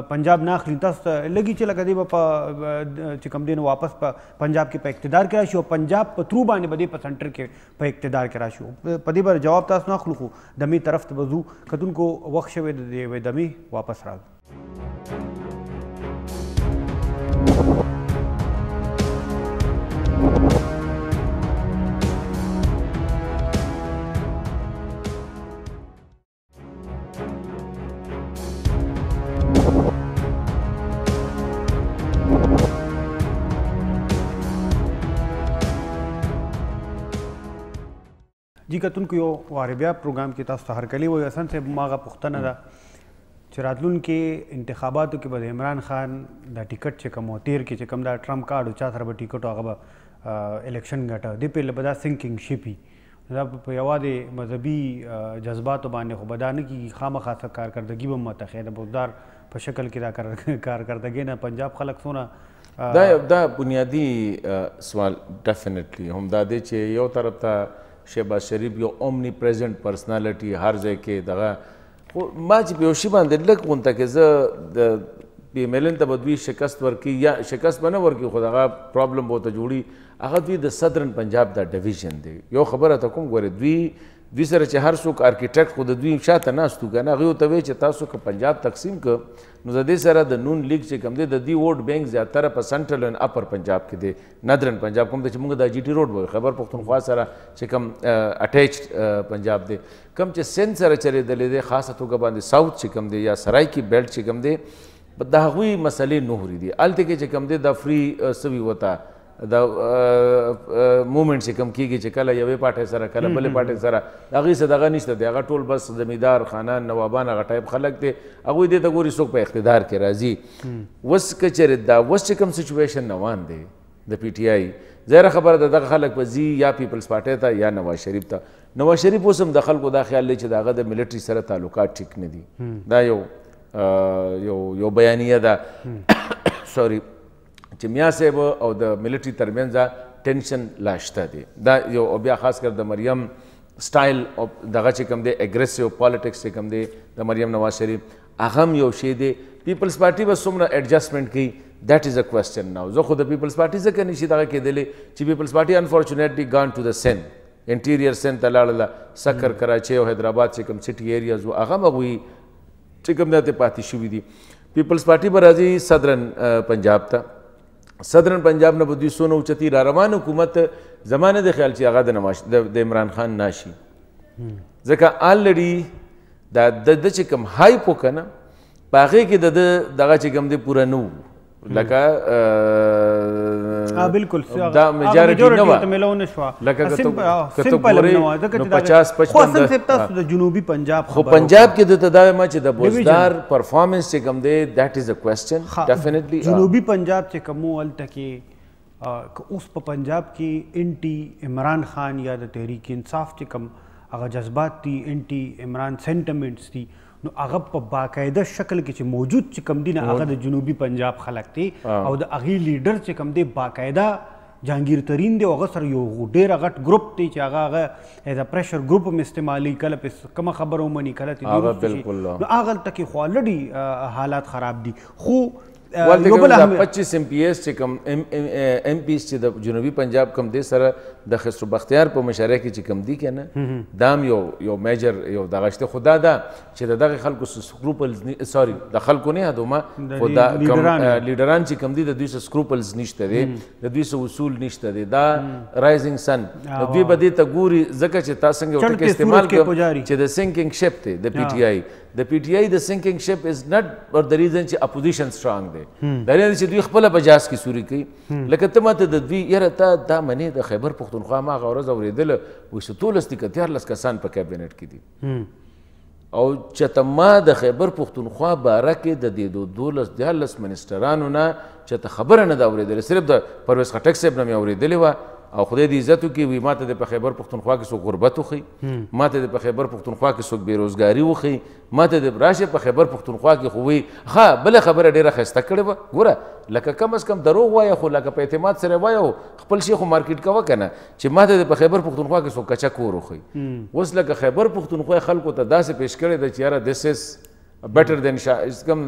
پنجاب نه اخلي تاسو ته لګي چې لکه دی په چې کم دین واپس په پنجاب کې په اقتدار کې راشي او پنجاب په ترو باندې بده په سنټر کې په اقتدار کې راشي په دې بر جواب تاسو نه اخلو خو دمی طرف ته وضو کتونکو وخت شوی د دمی واپس راځي جی کتونکو یو واره بیا پروګرام کې تاسو ته هرکلی وایو اسن صاحب ماغه پښتنه ده چې راتلونکو انتخاباتو کې به عمران خان دا ټیکټ چې کوم تیر کې چې کوم دا ټرمپ کارډ او چا سره به ټیکټ هغه الیکشن ګټه دی په لبدا سینکینګ شپی دا په یوازې مذهبي جذباتو باندې خو بدانه کې خامخا څه کارکردګي به متخیر بودار په شکل کې دا کارکردګي نه پنجاب خلک سونه دا دا
بنیادی سوال ډیفینیټلی هم دا دی چې یو طرف ته شهباز شریف یو اومنی پریزنت پرسنالټي هر ځای کې دغه خو ما چې بيوشي باندې لږ غونته کې زه د پی ایم ایل ان ته بدوی شکست ورکی یا شکست بنه ورکی خو دغه پرابلم بوته جوړي هغه دوی د صدرن پنجاب دا ډیویژن دی یو خبره ته کوم ګوره دوی دوی سره چې هر څوک آرکیټیکټ خو د دوی شاته ناستو کنه هغه ته وی چې تاسو که پنجاب تقسیم ک نو د دې سره د نون لیگ چې کم دی د دې ووټ بینک زیاتره په سنټرل ان اپر پنجاب کې دی ندرن پنجاب کوم چې موږ د جی ټي روډ وای خبر پښتونخوا سره چې کم اٹیچډ پنجاب دی کم چې سند سره چریدلې دی خاصه توګه باندې ساوث چې کم دی یا سرای کی بیلټ چې کم دی په دغه مسلې نهوري دي الته کې چې کم دی د فری سوي وتا دا مومنټس کم کیږي چې کله یوې پاټه سره کله بلې پاټه سره هغه څه دغه نشته دی هغه ټول بس زمیدار خانان نوابان هغه ټایپ خلک دي هغه دې ته ګوري څوک په اقتدار کې
راځي
وس کچر دا وس کم سچویشن روان دی د پی ټی آی زیره خبره ده دغه خلک به ځي یا پیپلز پارټۍ ته یا نواز شریف ته نواز شریف اوس هم د خلکو دا خیال دی چې د هغه د ملټري سره تعلقات ټیک نه دي دا یو یو یو بیانیه ده سوري چې میا صاحب او د ملټري ترمنځ ټینشن لا شته دی دا یو او بیا خاص کر د مریم سټایل او دغه چې کوم دی اګریسیو پالیټکس چې کوم دی د مریم نواز شریف هغه هم یو شی دی پیپلز پارټي به څومره ایڈجسٹمنٹ کوي دیٹ از ا کوېسچن ناو زه خو د پیپلز پارټي ځکه نشي دغه کېدلی چې پیپلز پارټي انفارچونیټلی ګان ټو د سین انټیریئر سین ته لاړله سکر کراچۍ او حیدرآباد چې کوم سټي ایریاز وو هغه هم هغوی چې کوم دی پاتې شوي دي پیپلز پارټي به راځي صدرن پنجاب ته صدرن پنجاب نه به دوی څونه اوچتي را روان حکومت زما نه دی خیال چې هغه د نواش د عمران خان ناشي ځکه آلریډي دا د چې کوم هایپ و که نه په هغې کې د ده دغه چې کوم دی پوره نه و لکه ا بالکل دا میجارټي نه و ته ملونه شو لکه که ته ګورې نو 50 55 خو اصل ته تاسو د جنوبي پنجاب خو پنجاب کې د تداوی ما چې د بوزدار پرفارمنس چې کم دی دیٹ از ا کوېسچن ډیفینټلی جنوبي
پنجاب چې کومو ال تکي اوس په پنجاب کې انټي عمران خان یا د تحریک انصاف چې کم هغه جذبات دي انټي عمران سینټیمنټس دي نو هغه په باقاعده شکل کې چې موجود چې کم دینه هغه د جنوبي پنجاب خلک دي او د هغه لیډر چې کم دی باقاعده جهانگیر ترین دی هغه سره یو ډیر غټ ګروپ دی چې هغه هغه ایز ا پریشر ګروپ هم استعمالي کله په کوم خبرو مونږ نه کله تی نو هغه تکي خالډي حالات خراب دي خو ولته کوم
25 ام پی اس چې کوم ام ام پی اس چې د جنوبي پنجاب کوم دې سره د خسرو بختیار په مشارکه کې چې کوم دی کنه دام یو یو میجر یو دغشته خدا ده چې دغه خلکو سکروپلز سوري د خلکو نه دوما خدا کوم لیډران چې کوم دی د دوی سره سکروپلز نشته دي د دوی سره اصول نشته دي دا رایزنګ سن د دوی بده ته ګوري زکه چې تاسو څنګه وټکه استعمال کوي چې د سینکینګ شپ ته د پی ټی آی د پی ټ آی د سنکینګ شپ از نټ اور د ریزن چې اپوزیشن سترانګ دی دا نه چې دوی خپل بجاس کې سوري کوي لکه ته ماته د دوی یره ته دا منی د خیبر پښتونخوا ما غورز اوریدل وې ستولس دي کتیار لس کسان په کابینټ کې دي او چته ما د خیبر پښتونخوا باره کې د دې دو دولس دیالس منسترانو نه چته خبره نه دا اوریدل صرف د پرویز خټک صاحب نه مې اوریدلې و او خدای دې عزت وکړي وي ماته د په خیبر پښتونخوا کې څوک غربت وښي ماته د په خیبر پښتونخوا کې څوک بیروزګاري وښي ماته د راشه په خیبر پښتونخوا کې خو وي ها بل خبره ډیره خسته کړې و ګوره لکه کم از کم دروغ وایي خو لکه په اعتماد سره وایو خپل شیخ مارکیټ کاوه کنه چې ماته د په خیبر پښتونخوا کې څوک کچا کور وښي اوس لکه خیبر پښتونخوا خلکو ته داسې پیش کړی د چې یاره دس بیٹر دین کوم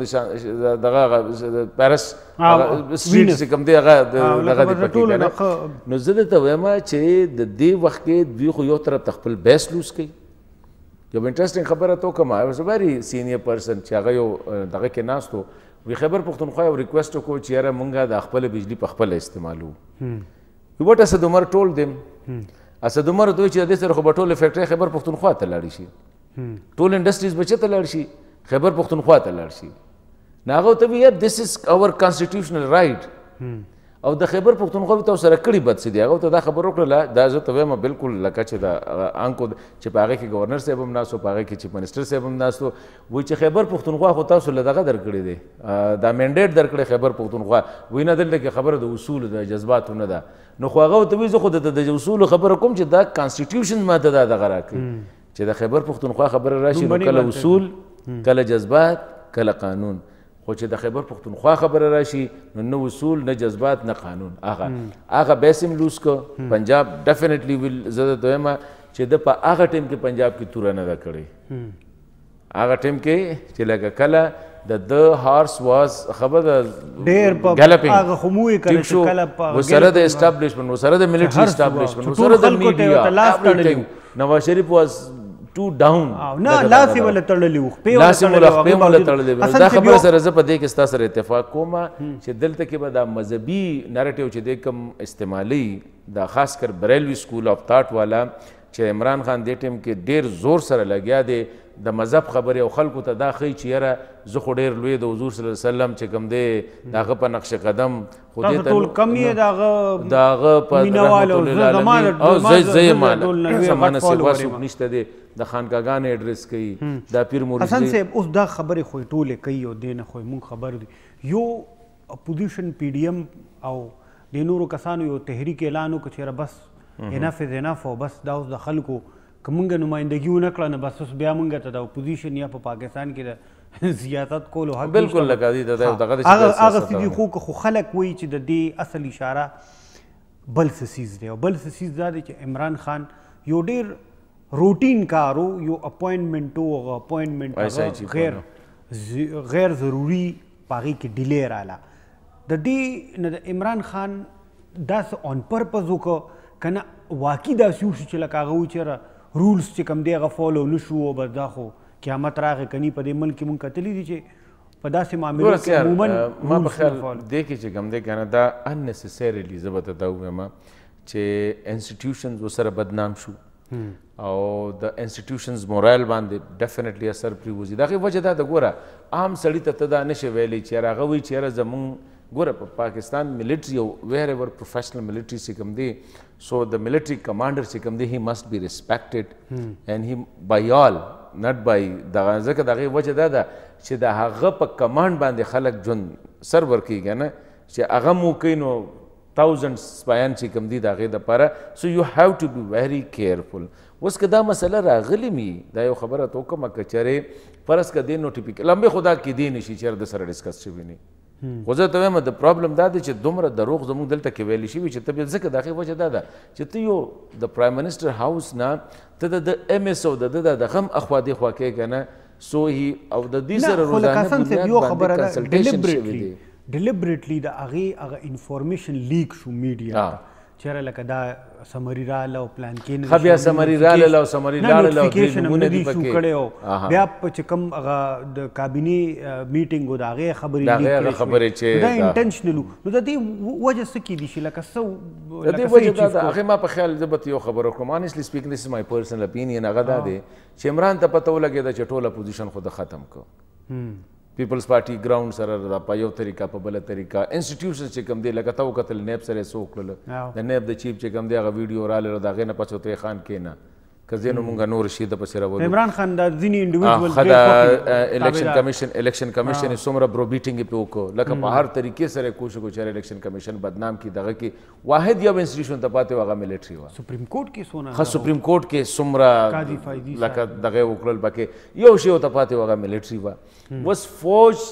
دغه پیرس سټریټ چې کوم دی هغه دغه دی پکې کنه نو زه درته وایم چې د دې وخت کې دوی خو یو طرف تخپل بیس لوز کوي یو انټرېسټینګ خبره تو کوم آی واز ویری سینیئر پرسن چې هغه یو دغه کې ناستو وی خبر پښتونخوا یو ریکوست وکړو چې یاره مونږه د خپل بجلی په خپل استعمالو
یو
وټ اسد عمر ټول دیم اسد عمر دوی چې د دې سره خو بټول فیکټري خبر پښتونخوا ته لاړ شي ټول انډستریز بچته لاړ شي خیبر پښتونخوا ته لاړ شي نو هغه ته ویل دیس از اور کانسټیټیوشنل
رائټ
او د خیبر پښتونخوا به تاسو راکړي بد سي دی هغه ته دا خبر وکړه دا زه ته وایم بالکل لکه چې دا انکو چې په هغه کې گورنر صاحب هم ناسو په هغه کې چیف منسٹر صاحب هم ناسو وای چې خیبر پښتونخوا خو تاسو له دغه درکړي دی دا منډیټ درکړي خیبر پښتونخوا وینه دلته کې خبره د اصول د جذباتونه ده نو خو هغه ته وی زه خو د اصول خبره کوم چې دا کانسټیټیوشن ماده دا دغه راکړي چې د خیبر پښتونخوا خبره راشي نو کله اصول کله جذبات کله قانون خو چې د خیبر پښتونخوا خبره راشي نو نه اصول نه جذبات نه قانون هغه هغه بیسم لوس کو پنجاب ډیفینیټلی ویل زده دویمه چې د په هغه ټیم کې پنجاب کې توره نه ده کړې هغه ټیم کې چې لکه کله د د هارس واز خبر د ډیر په هغه
خموي کړي چې کله په وسره د
اسټابلیشمنت وسره د ملټری اسټابلیشمنت وسره د میډیا نواز شریف واز ټو ډاون نه لاسې ول تړلې وخ په لاسې ول خپې ول تړلې دا خبره سره زه په دې کې ستاسو سره اتفاق کوم چې دلته کې به دا مذهبي نریټیو چې د کم استعمالي دا خاص کر بریلوی سکول اف تھاټ والا چې عمران خان دې ټیم کې ډیر زور سره لګیا دی د مذهب خبرې او خلکو ته دا ښیي چې یاره زه خو ډېر لوی د حضور صلی الله علیه وسلم چې کوم دی د هغه په نقش قدم خو دې ته ټول کم یې د هغه د هغه په رحمت الله علیه او زه زه یې مان سمانه سیوا څوک نشته دی د خانقاګان اډرس کوي دا پیر مرزي حسن صاحب
اوس دا خبرې خو ټوله کوي او دینه خو مونږ خبر دی یو اپوزیشن پی ډی ایم او د نورو کسانو یو تحریک اعلان وکړ چې بس انف از انف او بس دا اوس د خلکو که موږ نمایندګي ونه کړه نو بس اوس بیا موږ ته د اپوزیشن یا په پاکستان کې د سیاست کولو حق بالکل لکه دی د دغه هغه سیدي خو که خو خلک وایي چې د دې اصل اشاره بل سیز دی او بل سیز دا دی چې عمران خان یو ډیر روټین کارو یو اپوینټمنټ او اپوینټمنټ غیر غیر ضروری پاغي کې ډیلی رااله د دې نه د عمران خان داس اون پرپز وکړه کنه واقعي دا شو چې لکه هغه وچره رولز چې کم دی هغه فالو نشو او بس دا خو قیامت راغی کني په دې ملک مونږ کتلی دي چې په داسې معاملو کې عموما
ما په
خیال دې کې چې کم دی کنه دا اننیسسریلی زبته دا وایم چې انسټیټیوشنز وسره بدنام شو
او
د انسټیټیوشنز مورایل باندې ډیفینټلی اثر پریوزي دا غي وجه دا د ګوره عام سړی ته تدا نشه ویلي چې راغوي چې زمون ګوره په پاکستان ملټري او ویر ایور پروفیشنل ملټري چې کوم دی سو د ملټري کمانډر چې کوم دی هی مست بی ریسپیکټډ اینڈ هی بای آل نټ بای دغه ځکه دغه وجه دا ده چې د هغه په کمانډ باندې خلک ژوند سر ورکیږي نه چې هغه مو کوي نو تھاؤزنډ سپایان چې کوم دي د هغې دپاره سو یو هیو ټو بی ویری کیرفل اوس که دا مسله راغلی می دا یو خبره ته وکړمه که چېرې فرض که دې نوټیفیک لمبې خو دا کیدی نه شي چېر د سره ډسکس شوي نه خو زه ته وایم د پرابلم دا دی چې دومره دروغ زموږ دلته کې ویلی شوي چې ته بیا ځکه د هغې وجه دا ده چې ته یو د پرایم منسټر هاوس نه ته د ایم ایس او د ده د غم اخوا دېخوا کې که نه سو هي او د دې سره روزانه
ډیلیبریټلی د هغې هغه انفارمیشن لیک شو میډیا چیرې لکه دا سمری رااله او پلان کې نه بیا سمری رااله او سمری لاړه او درې نمونه دي پکې بیا په چې کوم هغه د کابینی میټینګ او داغه خبرې دي داغه خبرې چې دا انټینشنل نو د دې وجه څه کې دي چې لکه سو د دې وجه دا هغه
ما په خیال د بت یو خبره کوم انسلی سپیک دیس مای پرسنل اپینین هغه دا دی چې عمران ته پته ولګی دا چې ټوله پوزیشن خود ختم کو پیپلز پارټي ګراوند سره دا په یو طریقه په بل طریقه انسټیټیوشن چې کوم دی لکه تا وکتل نیب سره سو کړل د نیب د چیف چې کوم دی هغه ویډیو رااله دا غینه پچو ته خان کینا که زینو مونږه نور شي د پسې راوړو عمران خان دا ځینی انډیویډوال خدا الیکشن کمیشن الیکشن کمیشن سومره برو بیټینګ په وکړو لکه په هر طریقې سره کوشش وکړو چې الیکشن کمیشن بدنام کی دغه کې واحد یو انسټیټیوشن ته پاتې واغه ملټری وا
سپریم کورټ کې سونه خاص سپریم
کورټ کې سومره لکه دغه وکړل پکې یو شی ته پاتې واغه ملټری وا وس فوج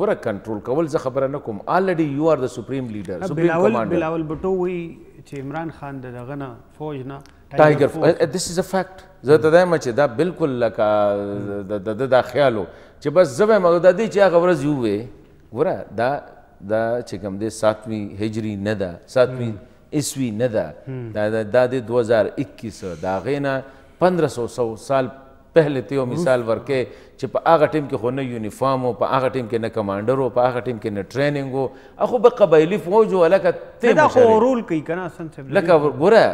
ورا کنټرول کول زه خبره نه کوم الډي یو ار د سپریم لیډر سپریم کمانډر بلاول بلاول
بټو وی چې عمران خان دغه نه فوج نه ټایګر
دس از ا فیکٹ زه د دایم چې دا بالکل لکه د د د خیالو چې بس زبې مګ د دې چې هغه ورځ یو وې ګوره دا دا چې کوم دې ساتوي هجری نه ده ساتوي اسوي نه ده دا د 2021 دا غینا 1500 سال پهل ته یو مثال ورکې چې په هغه ټیم کې خو نه یونیفارم او په هغه ټیم کې نه کمانډر او په هغه ټیم کې نه ټریننګ او اخو به قبایلی فوج او لکه ته دا خو
رول کوي کنه سن لکه
ګوره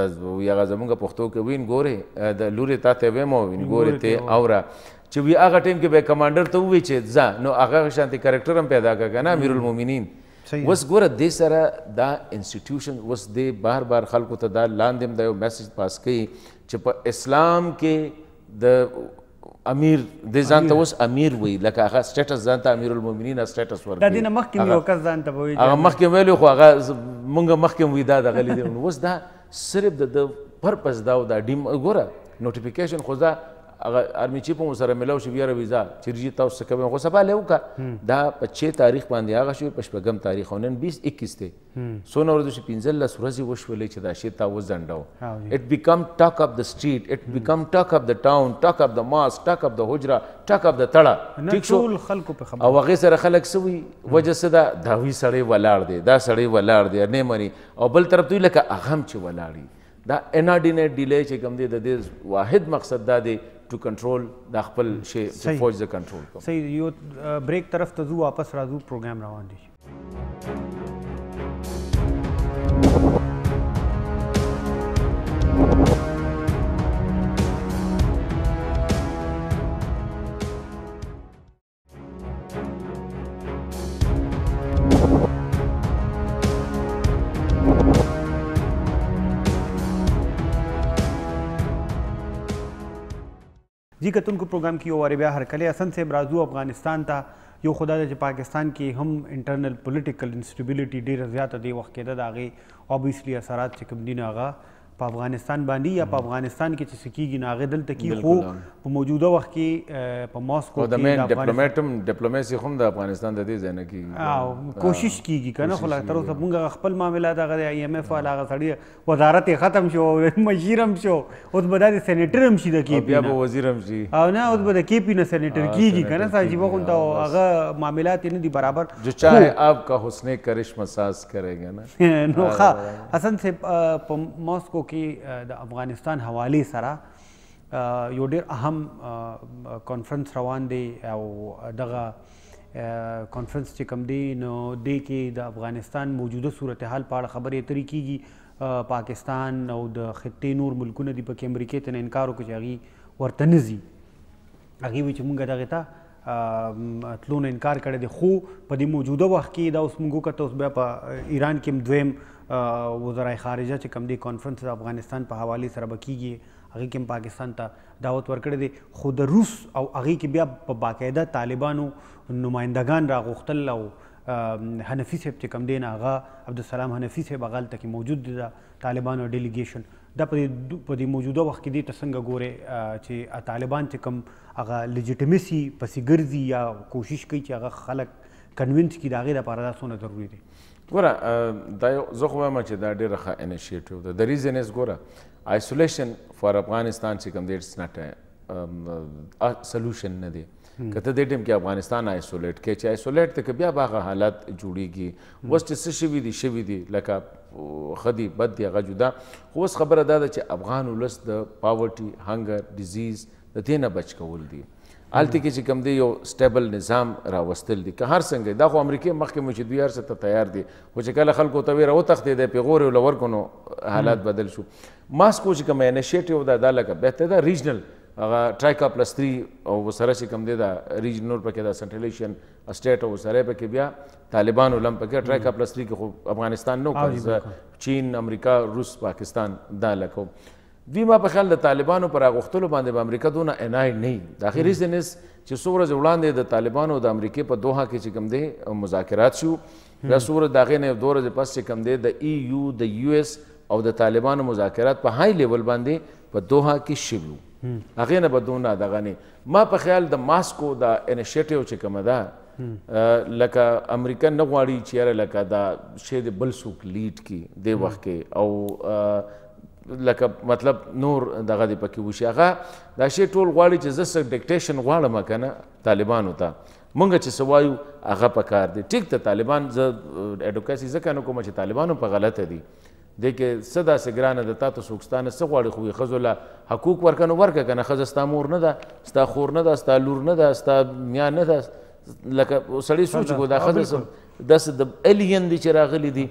د یغه زمونږ پښتو کې وین ګوره د لوري تا ته ومو وین ګوره ته اورا چې وی هغه ټیم کې به کمانډر ته وی چې ځه نو هغه شانتي کریکټر هم پیدا کړ کنه امیرالمومنین وس ګوره دې سره دا انسټیټیوشن وس دې بار بار خلکو ته دا لاندې دا یو میسج پاس کوي چې په اسلام کې د امیر د ځان ته اوس امیر وی لکه هغه سټیټس ځان ته امیر المؤمنین سټیټس ورکړي د دې مخکې یو کس ځان ته وی هغه مخکې ویلو خو هغه مونږ مخکې وی دا د غلی دی اوس دا صرف د پرپز دا او دا ډیم ګوره نوټیفیکیشن خو دا هغه ارمی چی په مو سره ملاو شي بیا ویزا چیرجی تاسو څه کوي خو سبا له وکا دا په 6 تاریخ باندې هغه شوی په شپږم تاریخ ونن 20 21 ته سونه ورځ شي 15 لس ورځې وشولې چې دا شی تا وزندو اټ بیکم ټاک اپ د سټریټ اټ بیکم ټاک اپ د ټاون ټاک اپ د ماس ټاک اپ د حجره ټاک اپ د تړه ټیک شو خلکو په خبر او هغه سره خلک سوي وجه صدا داوی سړی ولاړ دی دا سړی ولاړ دی نه مري او بل طرف دوی لکه اغم چې ولاړی دا انارډینیټ ډیلی چې کوم دی د دې واحد مقصد دا دی ټو کنټرول د خپل hmm. شی فوج ز کنټرول کوم
صحیح یو بریک طرف ته ځو واپس راځو پروګرام روان دي دی کتونکو پروګرام کې یو واري بیا هرکلی حسن صاحب راځو افغانستان ته یو خدای چې پاکستان کې هم انټرنل پولیټیکل انسټیبিলিټي ډیره زیاته دی وخت کې دا داغي اوبویسلی اثرات چې کوم دین هغه په افغانستان باندې یا په افغانستان کې چې سکیږي ناغه دلته کې خو په موجوده وخت کې په ماسکو کې د مین ډیپلوماټم
ډیپلوماسي هم د افغانستان د دې ځای نه
کې کوشش کیږي کنه خو لا تر اوسه مونږ خپل معاملات هغه ائی ایم ایف والا هغه سړی وزارت ختم شو مشیرم شو او د بدای سېنیټرم شي د کې بیا به وزیرم شي او نه او د بدای کې پی نه سېنیټر کیږي کنه ساجي وګون تا هغه معاملات نه دي برابر جو چاہے
آپ کا حسن کرشمہ ساز کرے گا نا نو خا
حسن سے ماسکو کې د افغانستان حواله سره یو ډیر اهم کانفرنس روان دی او دغه کانفرنس چې کوم دی نو د کې د افغانستان موجوده صورتحال په اړه خبرې اترې کیږي پاکستان او د خطې نور ملکونه دی په امریکې ته انکار وکړي چې هغه ورته نزي هغه وی چې مونږ دغه ته تلون انکار کړی دی خو په دې موجوده وخت کې دا اوس موږ کته اوس بیا په ایران کې دویم وزرای خارجه چې کم دی کانفرنس د افغانستان په حواله سره بکیږي هغه کې پاکستان ته دعوت ورکړی دی خو د روس او هغه کې بیا په باقاعده طالبانو نمائندگان راغوښتل او حنفی صاحب چې کم دین هغه عبدالسلام حنفی صاحب هغه هلته کې موجود دی د طالبانو ډیلیګیشن دا په دې موجوده وخت کې دې ته څنګه ګورې چې طالبان چې کوم هغه لجټمیسي پسې ګرځي یا کوشش کوي چې هغه خلک کنوینس کړي د هغې لپاره دا څومره ضروري دی
ګوره دا یو زه خو وایم چې دا ډېره ښه انیشیټیو ده د ریزن از ګوره آیسولیشن فار افغانستان چې کوم دی اټس ناټ سولوشن نه دی که ته دې ټیم کې افغانستان آیسولیټ کې چې آیسولیټ ته که بیا به هغه حالات جوړیږي اوس چې څه شوي دي شوي دي لکه خدي بد دي هغه جدا خو اوس خبره دا ده چې افغان ولس د پاورټي هنګر ډیزیز د دې نه بچ کول دي الته کې چې کم دی یو سټیبل نظام راوستل دي که هر څنګه دا خو امریکای مخکې مو چې دوی هر څه ته تیار دي خو چې کله خلکو ته ویره وتښتې دی پیغور یې ولور کو نو حالات بدل شو ماسکو چې کوم انیشیټیو دا دا لکه بهتر دا ریجنل هغه ټرایکا پلس 3 او وسره چې کم دی دا ریجنل پکې دا سنټرلیشن سټیټ او وسره پکې بیا طالبان علم پکې ټرایکا پلس 3 کې خو افغانستان نو چین امریکا روس پاکستان دا لکه دوی ما په خیال د طالبانو پر اغوختلو باندې به با امریکا دونه انایډ نه وي د اخري سنس چې څو ورځې وړاندې د طالبانو د امریکې په دوحه کې چې کوم دی مذاکرات شو بیا څو ورځې د هغې نه دوه ورځې پس چې کوم دی د ای e یو د یو ایس او د طالبانو مذاکرات په های لیول باندې په دوحه کې شوي هغې نه به دونه دغه نه ما په خیال د ماسکو د انیشیټیو چې کومه
ده
لکه امریکا نه غواړي چې یاره لکه دا شی د بل څوک لیډ کړي دې وخت کې او لکه مطلب نور دغه دی پکې وشي هغه دا شی ټول غواړي چې زه څه ډکټیشن غواړم کنه طالبانو ته مونږ چې سوایو هغه پکار دی ټیک ته طالبان زه اډوکیسي ځکه نه کوم چې طالبانو په غلطه دي دی کې څه داسې ګرانه ده تا ته څوکستانه څه غواړي خو یې ښځو له حقوق ورکه نو ورکه که نه ښځه ستا مور نه ده ستا خور نه ده ستا لور نه ده ستا میا نه ده لکه سړی سوچ کو دا خدای سم داس د الین دي چې راغلي دي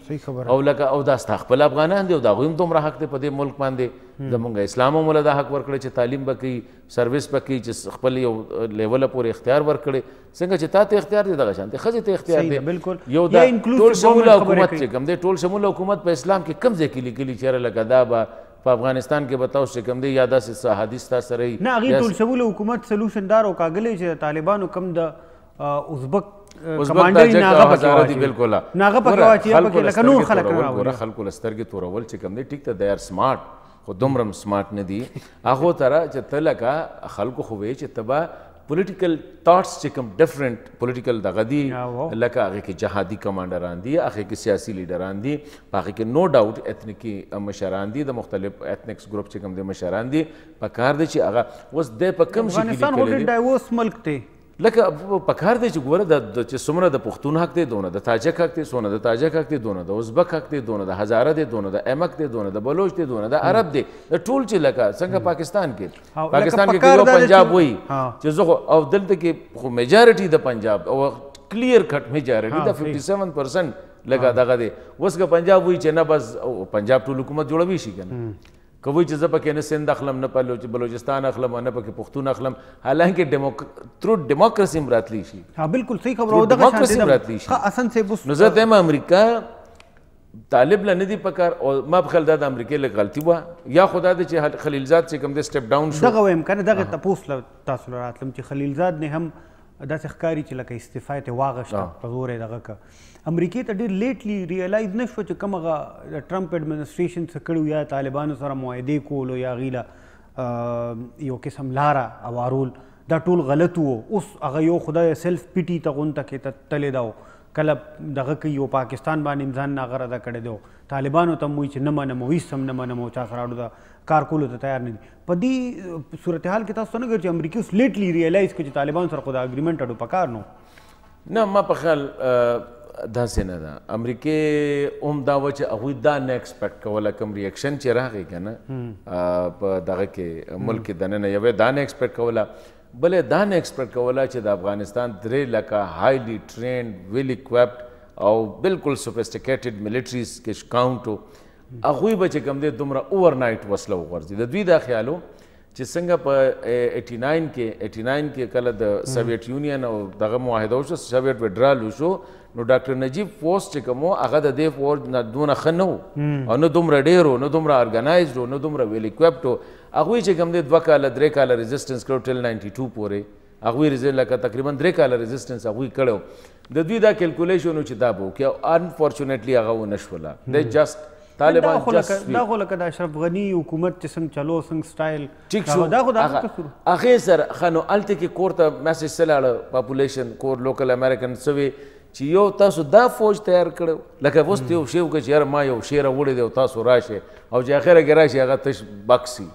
او لکه او داس خپل افغانان دي او دا غویم دومره حق ته په دې ملک باندې زمونږ اسلام مولا دا حق ورکړي چې تعلیم بکې سرویس بکې چې خپل یو لیول پورې اختیار ورکړي څنګه چې تاسو اختیار دي دغه شان ته خځه ته اختیار دي بالکل یو دا ټول شمول حکومت چې کم دي ټول شمول حکومت په اسلام کې کم ځکه لیکلي چې لکه دا به په افغانستان کې بتاو چې کوم دی یا داسې حدیث تاسو سره نه هغه ټول
شمول حکومت سلوشن دار او کاغلی چې طالبانو کم د ازبک
کمانډر نه هغه پکې دی بالکل نه هغه پکې واچي پکې لکه نور خلک راوړي خلکو لسترګې تورول چې کم دی ټیک ته دی ار سمارټ خو دومره سمارټ نه دي هغه تر چې تلکا خلکو خو وی چې تبا پولیټیکل ټاټس چې کوم ډیفرنٹ پولیټیکل دغه دی لکه هغه کې جهادي کمانډران دي هغه کې سیاسي لیډران دي هغه کې نو ډاوټ اثنیکی مشران دي د مختلف اثنیکس ګروپ چې کوم دي مشران دي په کار دي چې هغه اوس د په کم شي کې افغانستان ډایورس ملک دی لکه په کار دی چې ګوره د چې څومره د پښتون حق دی دونه د تاجک حق دی څومره د تاجک حق دی دونه د ازبک حق دی دونه د هزاره دی دونه د امک دی دونه د بلوچ دی دونه د عرب دی د ټول چې لکه څنګه پاکستان کې پاکستان کې یو پنجاب وایي چې زه او دلته کې خو میجارټي د پنجاب او کلیر کټ میجارټي د 57% لکه دغه دی اوس که پنجاب وایي چې نه بس پنجاب ټول حکومت جوړوي شي که نه کوي چې زه پکې نه سند اخلم نه په بلوچستان اخلم نه پکې پښتون اخلم حالانکه ډیموک ترو ډیموکراسي مراتلی شي
ها بالکل صحیح خبره ده ډیموکراسي مراتلی شي اسن سه بوس نو زه
ته امریکا طالب له ندی پکار او ما بخل د امریکای له غلطي و یا خدا د چې خلیلزاد چې کوم د سټپ ډاون شو دغه
امکان دغه تاسو تاسو راتلم چې خلیلزاد نه هم داسې ښکاری چې لکه استفای ته واغشت په زور یې دغه امریکای ته ډیر لیټلی ریالایز نشو چې کومه ټرمپ اډمنستریشن څخه کړو یا طالبانو سره معاهده کولو یا غیله یو قسم لارا اوارول دا ټول غلط وو اوس هغه یو خدای سلف پیټي ته غونته کې تللی دا کله دغه کې یو پاکستان باندې ځان ناغره دا کړی دی طالبانو ته موي چې نه منم وي سم نه منم او چا سره اړو دا کار کولو ته تیار نه دي په دې صورتحال کې تاسو نه ګرځي امریکای اوس لیټلی ریالایز کړي چې طالبان سره خدای اګریمنت اډو پکار نو
نه ما په خیال دا سينه ده امریکای هم دا و چې هغه دا نه ایکسپیکټ کوله کوم ریاکشن چې راغی کنه په دغه کې ملک دنه یو دا نه ایکسپیکټ کوله بلې دا نه ایکسپیکټ کوله چې د افغانستان درې لکه هایلی ټرینډ ویل اکویپډ او بالکل سوفیسټیکیټډ ملټریز کې کاونټو هغه به چې کوم دې دومره اوور نایټ وسله وغورځي د دوی دا خیالو چې څنګه په 89 کې 89 کې کله د سوویت یونین او دغه معاهده وشو سوویت وډرال وشو نو ډاکټر نجیب پوسټ چې کومو هغه د دې فور نه دونه ښه نه و او نه دومره ډېر و نه دومره ارګنایزډ و نه دومره ویل اکویپټ و هغوی چې کوم دی دوه کاله درې کاله رزسټنس کړو ټل ناینټي ټو پورې هغوی لکه تقریبا درې کاله رزسټنس هغوی کړی د دوی دا کیلکولیشن و چې دا به وکړي انفارچونیټلي هغه ونه شوله دی جست طالبان دا
خو لکه د اشرف غنی حکومت چې څنګه چلو څنګه سټایل ټیک شو دا خو دا
اخر سر خنو الته کې کور ته میسج سلاړه پاپولیشن کور لوکل امریکن سوي چې یو تاسو دا فوج تیار کړو لکه اوس یو شی وکړه چې یار ما یو شی راوړی دی او تاسو راشه او چې اخره کې راشي هغه تش بکسي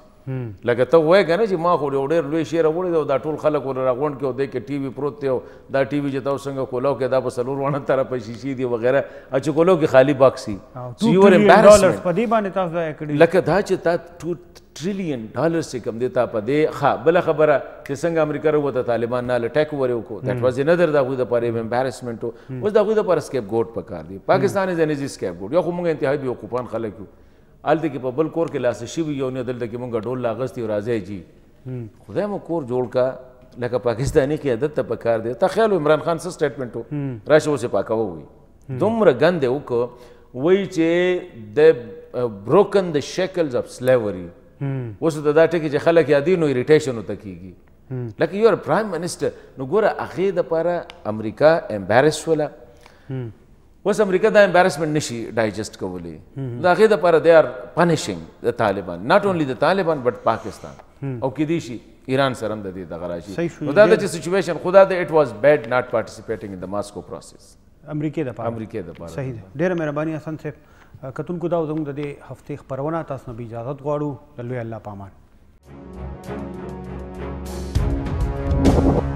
لکه ته وای کنه چې ما خو یو ډېر لوی شی راوړی دی او دا ټول خلک ور راغونډ کې او دی کې ټي وي پروت دی او دا ټي وي چې تاسو څنګه کولو کې دا په سلور وانه تر په شیشې دی وغیره چې کولو کې خالی بکسي یو ډالر
په دې باندې تاسو دا کړی لکه
دا چې تا ټریلیون ډالر چې کم دی تا په دې ښه بله خبره چې څنګه امریکا وروته طالبان نه الټیک ورې وکړو دیټ واز انذر د هغوی دپاره یو امبیرسمنټ و اوس د هغوی دپاره سکیپ ګوټ پکار دی پاکستان از انرژي سکیپ ګوټ یو خو موږ انتهایي بیوقوفان خلک یو هلته کې په بل کور کې لاسه شوي یو نه دلته کې موږ ډول لاغستي راځی جی خدای مو کور جوړ کا لکه پاکستاني کې عادت ته پکار دی تا خیال عمران خان څه سټیټمنټ و راشه اوس یې پاکوه وي دومره ګند یې وکړو وایي چې د بروکن د شکلز اف سلیوري Hmm. اوس ته دا ټکي چې خلک یادي نو اریټیشن وته کیږي hmm. لکه یو پرایم منسټر نو ګوره هغې دپاره امریکا امبیرس شوله hmm. اوس امریکا دا امبیرسمنت نشي ډایجست کولی دا هغې دپاره دی آر پنشنګ د طالبان ناټ اونلی د طالبان بټ پاکستان او کیدی شي ایران سره هم د دې دغه راشي نو دا د چې سچویشن خو دا د اټ واز بیډ ناټ پارټیسپیټینګ ان د ماسکو پروسس امریکې
دپاره امریکې دپاره صحیح ده ډېره مهرباني حسن صاحب کتونکو دا زموږ د دې هفته خبرونه تاسو نه اجازه غواړو د لوی الله پامان